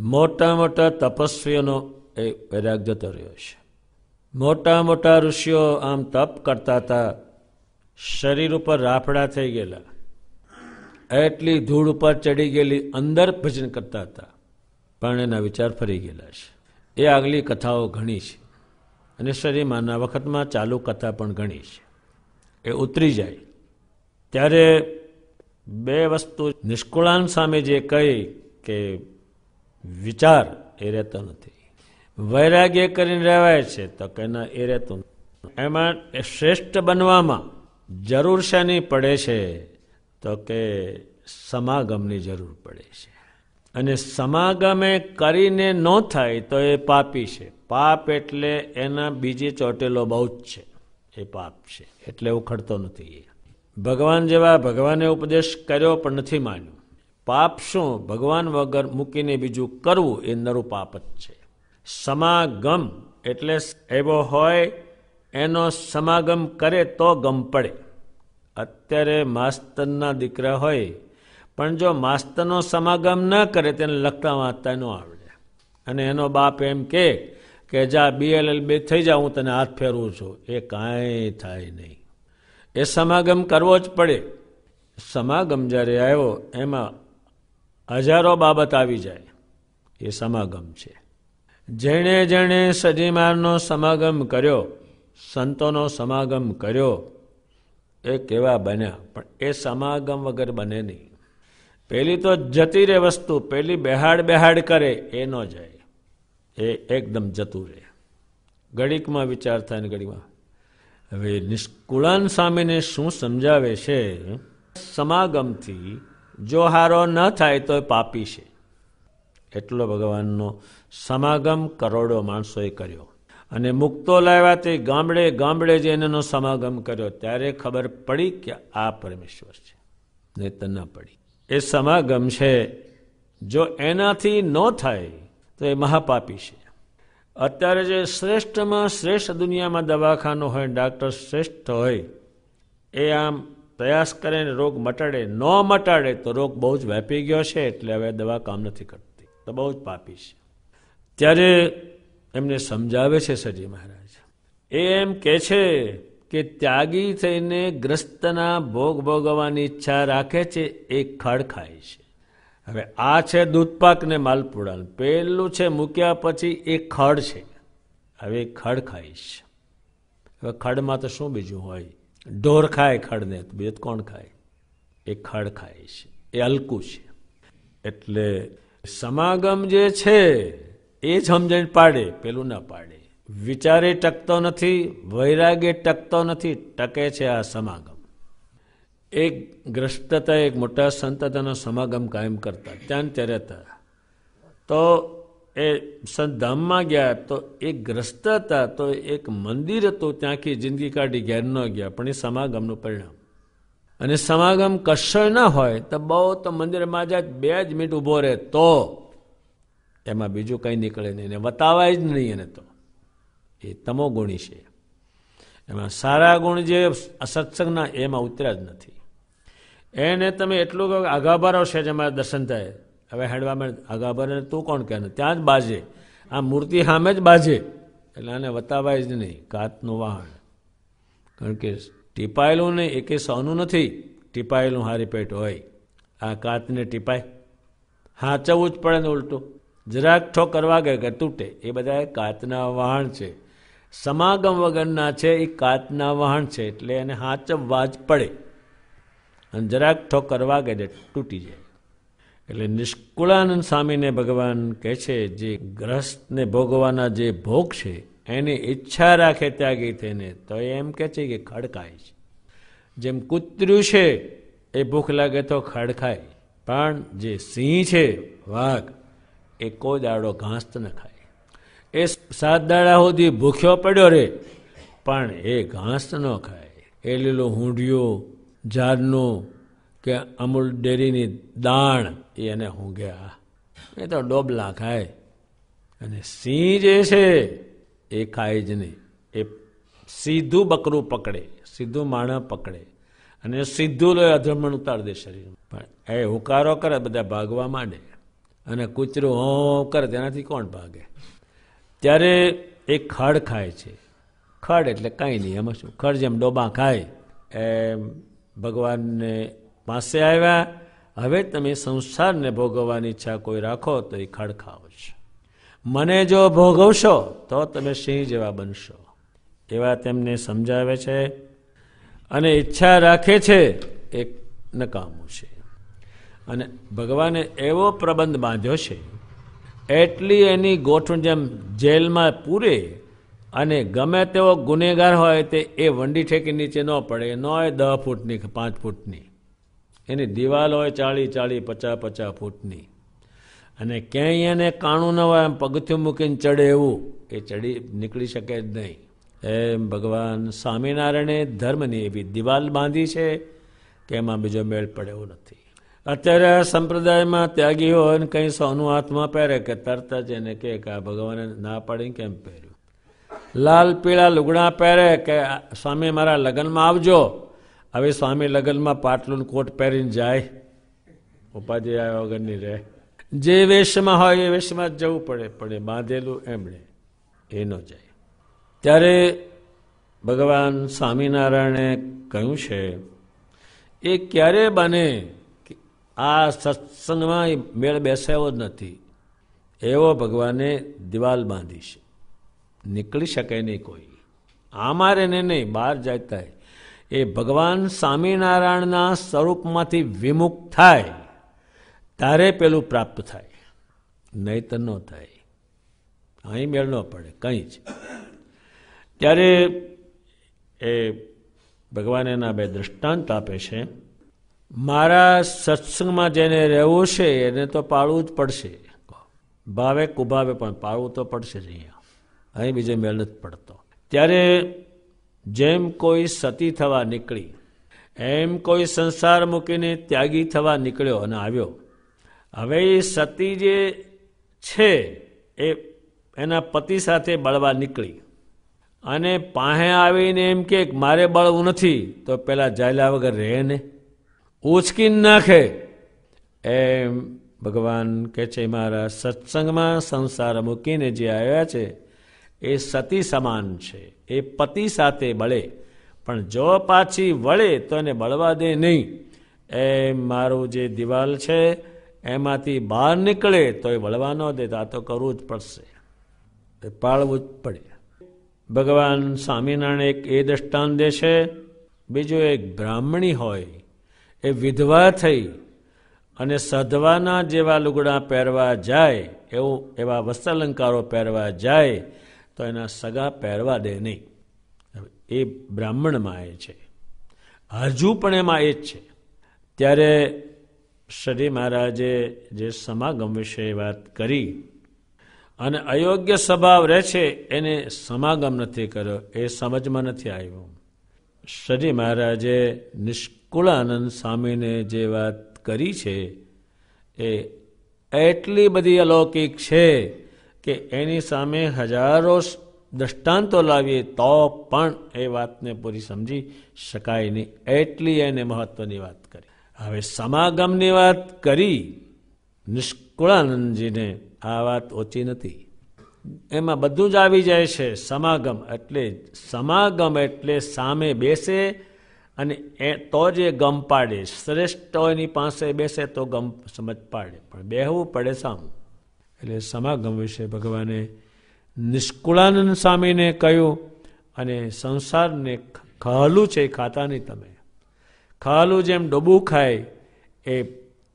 મોટા મોટા તપસ્વીઓનો એ વૈરાગ જતો રહ્યો છે મોટા મોટા ઋષિઓ આમ તપ કરતા હતા શરીર ઉપર રાફડા થઈ ગયેલા એટલી ધૂળ ઉપર ચડી ગયેલી અંદર ભજન કરતા હતા પણ એના વિચાર ફરી ગયેલા છે એ આગલી કથાઓ ઘણી છે અને શરીરમાં વખતમાં ચાલુ કથા પણ ઘણી છે એ ઉતરી જાય ત્યારે બે વસ્તુ નિષ્કુળાન સામે જે કહી કે વિચાર એ રહેતો નથી વૈરાગ્ય કરીને રહેવાય છે તો કેના એ રહેતું એમાં શ્રેષ્ઠ બનવામાં જરૂર શેની પડે છે તો કે સમાગમની જરૂર પડે છે અને સમાગમે કરીને ન થાય તો એ પાપી છે પાપ એટલે એના બીજી ચોટેલો બહુ જ છે એ પાપ છે એટલે ઉખડતો નથી એ ભગવાન જેવા ભગવાને ઉપદેશ કર્યો પણ નથી માન્યો પાપ શું ભગવાન વગર મૂકીને બીજું કરવું એ નરું પાપ જ છે સમાગમ એટલે એવો હોય એનો સમાગમ કરે તો ગમ પડે અત્યારે માસ્તરના દીકરા હોય પણ જો માસ્તરનો સમાગમ ન કરે તેને લખતા વાંચતા ન આવડે અને એનો બાપ એમ કે કે જા બીએલએલ બે થઈ જા હું તને હાથ ફેરવું છું એ કાંઈ થાય નહીં એ સમાગમ કરવો જ પડે સમાગમ જ્યારે આવ્યો એમાં હજારો બાબત આવી જાય એ સમાગમ છે જેણે જેણે સજીમારનો સમાગમ કર્યો સંતોનો સમાગમ કર્યો એ કેવા બન્યા પણ એ સમાગમ વગર બને નહીં પહેલી તો જતી રહે વસ્તુ પહેલી બેહાડ બેહાડ કરે એ ન જાય એ એકદમ જતું રહે ઘડીકમાં વિચાર થાય ને ઘડીમાં હવે નિષ્કુળાન સામેને શું સમજાવે છે સમાગમથી જો હારો ન થાય તો એ પાપી છે એટલો ભગવાનનો સમાગમ કરોડો માણસોએ કર્યો અને મુક્તો લાવ્યા તે ગામડે ગામડે જઈને સમાગમ કર્યો ત્યારે ખબર પડી કે આ પરમેશ્વર છે ને તો ન પડી એ સમાગમ છે જો એનાથી ન થાય તો એ મહાપાપી છે અત્યારે જે શ્રેષ્ઠમાં શ્રેષ્ઠ દુનિયામાં દવાખાનું હોય ડૉક્ટર શ્રેષ્ઠ હોય એ આમ પ્રયાસ કરે ને રોગ મટાડે ન મટાડે તો રોગ બહુ જ વ્યાપી ગયો છે એટલે હવે દવા કામ નથી કરતી તો બહુ જ પાપી છે ત્યારે એમને સમજાવે છે સજી મહારાજ એ એમ કહે છે કે ત્યાગી થઈને ગ્રસ્તના ભોગ ભોગવવાની ઈચ્છા રાખે છે એ ખડ ખાય છે હવે આ છે દૂધપાક ને માલપુડા પહેલું છે મૂક્યા પછી એ ખડ છે હવે ખડ છે હવે ખડમાં તો શું બીજું હોય ઢોર ખાય ખડને બીજું કોણ ખાય એ ખડ ખાય છે એ અલકું છે એટલે સમાગમ જે છે એ જ સમજણ પાડે પેલું ના પાડે વિચારે ટકતો નથી વૈરાગે ટકતો નથી ટકે છે આ સમાગમ એક ગ્રસ્તતા એક મોટા સંત સમાગમ કાયમ કરતા ત્યાં ત્યારે હતા તો એ સંતધામમાં ગયા તો એ ગ્રસ્ત હતા તો એક મંદિર હતું ત્યાંથી જિંદગી કાઢી ઘેર ન ગયા પણ એ સમાગમનું પરિણામ અને સમાગમ કશો ન હોય તો બહુ તો મંદિરમાં જ બે જ મિનિટ ઊભો રહે તો એમાં બીજું કંઈ નીકળે નહીં એને બતાવાય જ નહીં એને તો એ તમો ગુણી છે એમાં સારા ગુણ જે સત્સંગના એમાં ઉતર્યા જ નથી એને તમે એટલું કહો આઘાભારો છે જેમાં દર્શન થાય હવે હેડવા માંડ આગા તું કોણ કહે ત્યાં જ બાજે આ મૂર્તિ સામે જ બાજે એટલે આને વતાવાય જ નહીં કાતનું વાહણ કારણ કે ટીપાયેલું ને એકે સૌનું નથી ટીપાયેલું હારી પેટ હોય આ કાતને ટીપાય હાચવું જ પડે ને ઉલટું જરાક ઠો કરવા ગયે કે તૂટે એ બધા કાતના વાહણ છે સમાગમ વગરના છે એ કાતના વાહણ છે એટલે એને હાચવવા જ પડે અને જરાક ઠો કરવા ગયે તૂટી જાય એટલે નિષ્કુળાનંદ સ્વામીને ભગવાન કહે છે જે ગ્રસ્તને ભોગવાના જે ભોગ છે એની ઈચ્છા રાખે ત્યાગી તેને તો એમ કહે છે કે ખડકાય છે જેમ કૂતર્યું છે એ ભૂખ લાગે તો ખડખાય પણ જે સિંહ છે વાઘ એ કોઈ દાડો ઘાસ ન ખાય એ સાત દાડા સુધી ભૂખ્યો પડ્યો રે પણ એ ઘાસ ન ખાય એ લીલો હુંડિયો ઝાડનું કે અમૂલ ડેરીની દાણ એ એને ઊંઘ્યા એ તો ડોબલા ખાય અને સિંહ જે છે એ ખાય જ નહીં એ સીધું બકરું પકડે સીધું માણા પકડે અને સીધું લોહી અધમણ ઉતાર દે શરીરમાં પણ એ હુકારો કરે બધા ભાગવા માંડે અને કૂતરું હો કરે તેનાથી કોણ ભાગે ત્યારે એ ખડ ખાય છે ખડ એટલે કાંઈ નહીં એમાં શું ખડ જેમ ડોબા ખાય એમ ભગવાનને પાસે આવ્યા હવે તમે સંસારને ભોગવવાની ઈચ્છા કોઈ રાખો તો એ ખડખાઓ છે મને જો ભોગવશો તો તમે સિંહ જેવા બનશો એવા તેમને સમજાવે છે અને ઈચ્છા રાખે છે એ નકામું છે અને ભગવાને એવો પ્રબંધ બાંધ્યો છે એટલી એની ગોઠવણ જેમ જેલમાં પૂરે અને ગમે તેવો ગુનેગાર હોય તે એ વંડી ઠેકી નીચે ન પડે ન હોય દહ ફૂટની પાંચ ફૂટની એની દિવાલ હોય ચાળી ચાળી પચાસ પચાસ ફૂટની અને ક્યાંય એને કાણું ન હોય એમ પગથિયું મૂકીને ચડે એવું એ ચડી નીકળી શકે જ નહીં એમ ભગવાન સ્વામિનારાયણે ધર્મની એવી દિવાલ બાંધી છે કે એમાં બીજો મેળ પડે એવો નથી અત્યારે આ સંપ્રદાયમાં ત્યાગી હોય અને કંઈ સોનું હાથમાં પહેરે કે તરત જ એને કહે કે આ ભગવાને ના પાડીને કેમ પહેર્યું લાલ પીળા લુગડા પહેરે કે સ્વામી મારા લગ્નમાં આવજો હવે સ્વામી લગનમાં પાટલું કોટ પહેરીને જાય ઉપાધિ આવ્યા વગરની રહે જે વેશમાં હોય એ વેશમાં જ જવું પડે પણ એ બાંધેલું એમણે એ ન જાય ત્યારે ભગવાન સ્વામિનારાયણે કહ્યું છે એ ક્યારે બને આ સત્સંગમાં મેળ બેસાયો જ નથી એવો ભગવાને દિવાલ બાંધી છે નીકળી શકે નહીં કોઈ આમારે ને નહીં બહાર જાય એ ભગવાન સ્વામિનારાયણના સ્વરૂપમાંથી વિમુખ થાય તારે પેલું પ્રાપ્ત થાય નહીં તો ન થાય અહીં મેળ ન પડે કંઈ જ ત્યારે એ ભગવાન એના બે દૃષ્ટાંત આપે છે મારા સત્સંગમાં જેને રહેવું છે એને તો પાળવું જ પડશે ભાવે કુભાવે પણ પાળવું તો પડશે જ અહીંયા અહીં બીજે મેળ નથી પડતો ત્યારે જેમ કોઈ સતી થવા નીકળી એમ કોઈ સંસાર મૂકીને ત્યાગી થવા નીકળ્યો અને આવ્યો હવે એ સતી જે છે એ એના પતિ સાથે બળવા નીકળી અને પાહે આવીને એમ કે મારે બળવું નથી તો પેલા જાયલા વગર રહે ને ઉચકી નાખે એમ ભગવાન કે છે મારા સત્સંગમાં સંસાર મૂકીને જે આવ્યા છે એ સતી સમાન છે એ પતિ સાથે બળે પણ જો પાછી વળે તો એને બળવા દે નહીં એમ મારું જે દિવાલ છે એમાંથી બહાર નીકળે તો એ વળવા ન દે તો તો કરવું જ પડશે એ પાળવું જ પડે ભગવાન સ્વામિનારાયણ એક એ દ્રષ્ટાંત દે છે બીજું એક બ્રાહ્મણી હોય એ વિધવા થઈ અને સધવાના જેવા લુગડા પહેરવા જાય એવું એવા વસ્ત્રાલંકારો પહેરવા જાય તો એના સગા પહેરવા દે નહીં એ બ્રાહ્મણમાં એ છે હજુ પણ એમાં એ જ છે ત્યારે શ્રી મહારાજે જે સમાગમ વિશે વાત કરી અને અયોગ્ય સ્વભાવ રહે છે એને સમાગમ નથી કર્યો એ સમજમાં નથી આવ્યું શ્રી મહારાજે નિષ્કુળાનંદ સ્વામીને જે વાત કરી છે એ એટલી બધી અલૌકિક છે કે એની સામે હજારો દ્રષ્ટાંતો લાવીએ તો પણ એ વાતને પૂરી સમજી શકાય નહીં એટલી એને મહત્વની વાત કરી હવે સમાગમની વાત કરી નિષ્કુળાનંદજીને આ વાત ઓછી નથી એમાં બધું જ આવી જાય છે સમાગમ એટલે સમાગમ એટલે સામે બેસે અને એ તો જ એ ગમ પાડે શ્રેષ્ઠ એની પાસે બેસે તો ગમ સમજ પાડે પણ બેહવું પડે સામું એટલે સમાગમ વિશે ભગવાને નિષ્કુળાનંદ સ્વામીને કહ્યું અને સંસારને ખાલું છે ખાતા નહીં તમે ખાલું જેમ ડોબું ખાય એ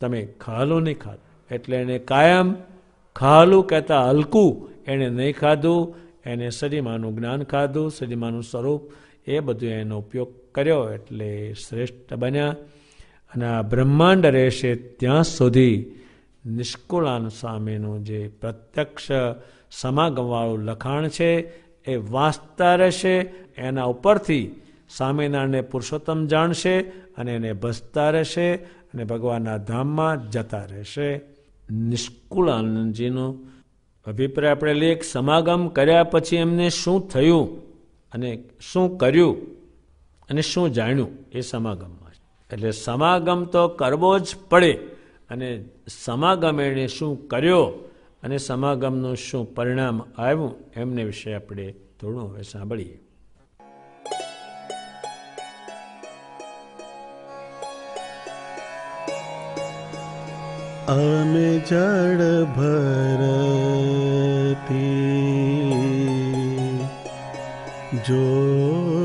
તમે ખાલું નહીં ખાતા એટલે એને કાયમ ખાલું કહેતા હલકું એણે નહીં ખાધું એને સરીમાનું જ્ઞાન ખાધું સરીમાનું સ્વરૂપ એ બધું એનો ઉપયોગ કર્યો એટલે શ્રેષ્ઠ બન્યા અને આ બ્રહ્માંડ રહેશે ત્યાં સુધી નિષ્કુળાન સામેનું જે પ્રત્યક્ષ સમાગમવાળું લખાણ છે એ વાંચતા રહેશે એના ઉપરથી સ્વામિનારાયણને પુરુષોત્તમ જાણશે અને એને ભસતા રહેશે અને ભગવાનના ધામમાં જતા રહેશે નિષ્કુળાનંદજીનો અભિપ્રાય આપણે લેખ સમાગમ કર્યા પછી એમને શું થયું અને શું કર્યું અને શું જાણ્યું એ સમાગમમાં એટલે સમાગમ તો કરવો જ પડે અને સમાગમ એણે શું કર્યો અને સમાગમનું શું પરિણામ આવ્યું એમને વિશે આપણે થોડું હવે સાંભળીએ અમે જળ ભરતી જો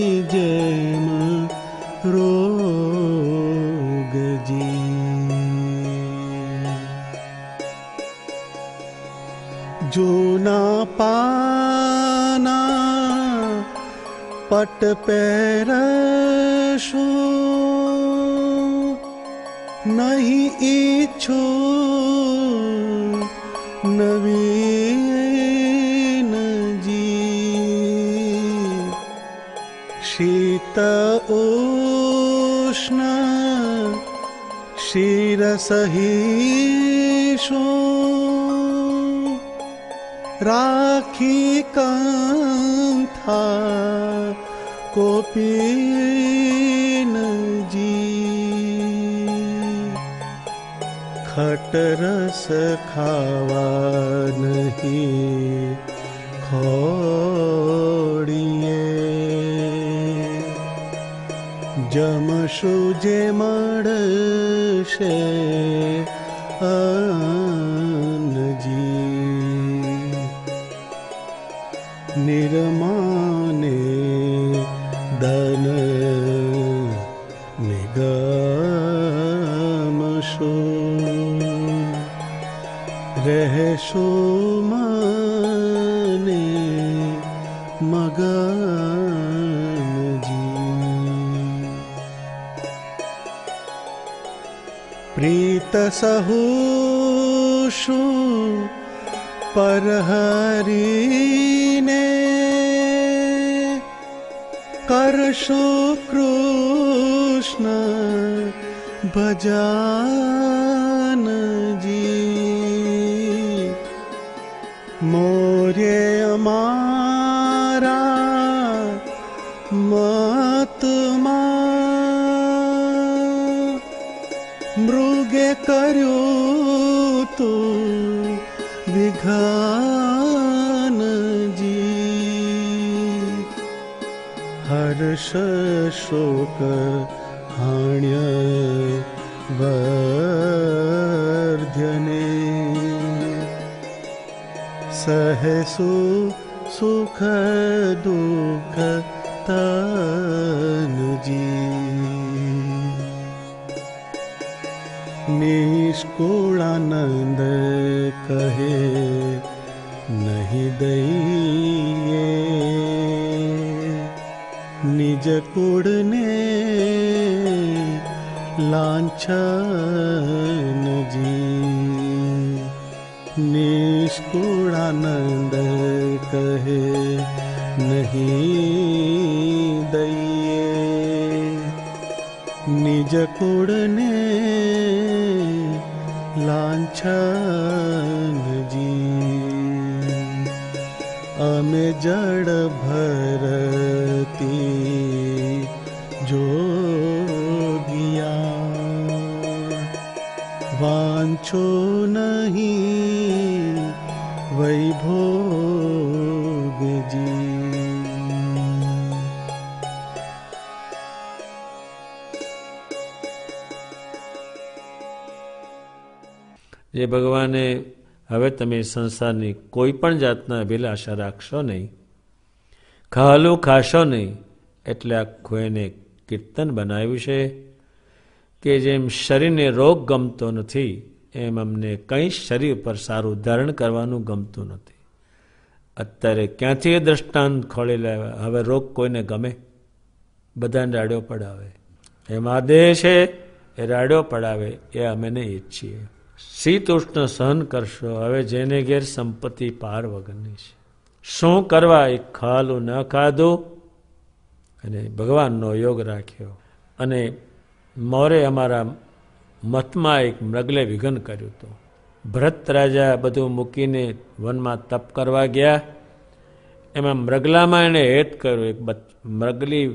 जूना पाना पट पैर नहीं इच्छो नवीन जी शीत उष्ण शिरसहिषु राखी कन्था कोपिन जी खटरस खावानहि खोडिये जमशुजे जे मडशे आ धन निगमशो रसु मे मगि प्रीतसहुषु परहरीने हर्षो कृष्ण भजान जी मोरे अमारा मातमा मृगे करो शोक हाण्य वर्धने सहसु सुख दुख तनुजी निष्कूर्नन्द कहे नहि दई निजकुडने लाञ्छन जी निष्कुणानन्द कहे नहीं दैये निजकुडने लाञ्छन जी अमे जड़ भर છો નહીં વૈભોગજી જે ભગવાને હવે તમે સંસારની કોઈ પણ જાતના અભિલાષા રાખશો નહીં ખાલું ખાશો નહીં એટલે આખું એને કીર્તન બનાવ્યું છે કે જેમ શરીરને રોગ ગમતો નથી એમ અમને કંઈ શરીર પર સારું ધારણ કરવાનું ગમતું નથી અત્યારે ક્યાંથી એ દ્રષ્ટાંત ખોલી લેવા હવે રોગ કોઈને ગમે બધાને રાડ્યો પડાવે એ આદેશ છે એ રાડ્યો પડાવે એ અમે નહીં ઈચ્છીએ શીત ઉષ્ણ સહન કરશો હવે જેને ઘેર સંપત્તિ પાર વગરની છે શું કરવા એ ખાલું ન ખાધું અને ભગવાનનો યોગ રાખ્યો અને મોરે અમારા મથમાં એક મૃગલે વિઘન કર્યું હતું ભરત રાજા બધું મૂકીને વનમાં તપ કરવા ગયા એમાં મૃગલામાં એણે હેત કર્યું એક મૃગલી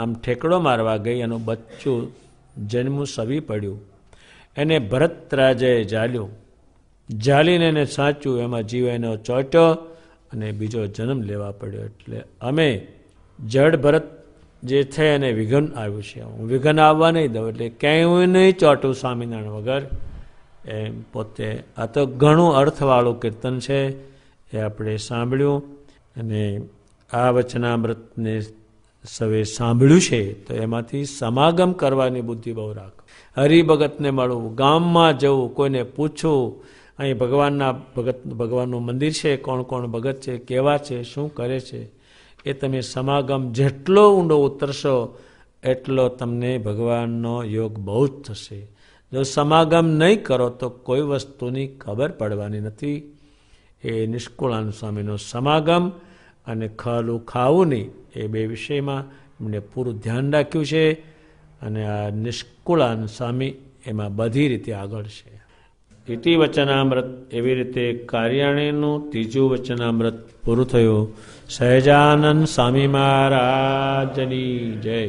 આમ ઠેકડો મારવા ગઈ એનું બચ્ચું જન્મું સવી પડ્યું એને ભરત રાજાએ ઝાલ્યું ઝાલીને એને સાચું એમાં જીવ એનો ચોટ્યો અને બીજો જન્મ લેવા પડ્યો એટલે અમે જડ ભરત જે છે એને વિઘન આવ્યું છે હું વિઘન આવવા નહીં દઉં એટલે ક્યાંય હું નહીં ચોટું સ્વામિનારાયણ વગર એમ પોતે આ તો ઘણું અર્થવાળું કીર્તન છે એ આપણે સાંભળ્યું અને આ વચનામૃતને સવે સાંભળ્યું છે તો એમાંથી સમાગમ કરવાની બુદ્ધિ બહુ રાખ હરિભગતને મળવું ગામમાં જવું કોઈને પૂછવું અહીં ભગવાનના ભગત ભગવાનનું મંદિર છે કોણ કોણ ભગત છે કેવા છે શું કરે છે એ તમે સમાગમ જેટલો ઊંડો ઉતરશો એટલો તમને ભગવાનનો યોગ બહુ જ થશે જો સમાગમ નહીં કરો તો કોઈ વસ્તુની ખબર પડવાની નથી એ નિષ્કુળાન સ્વામીનો સમાગમ અને ખાલું ખાવું નહીં એ બે વિષયમાં એમણે પૂરું ધ્યાન રાખ્યું છે અને આ નિષ્કુળાન સ્વામી એમાં બધી રીતે આગળ છે ઇતિ વચનામૃત એવી રીતે કાર્યાણીનું ત્રીજું વચનામૃત પૂરું થયું સહજાનંદ સ્વામી મહારાજની જય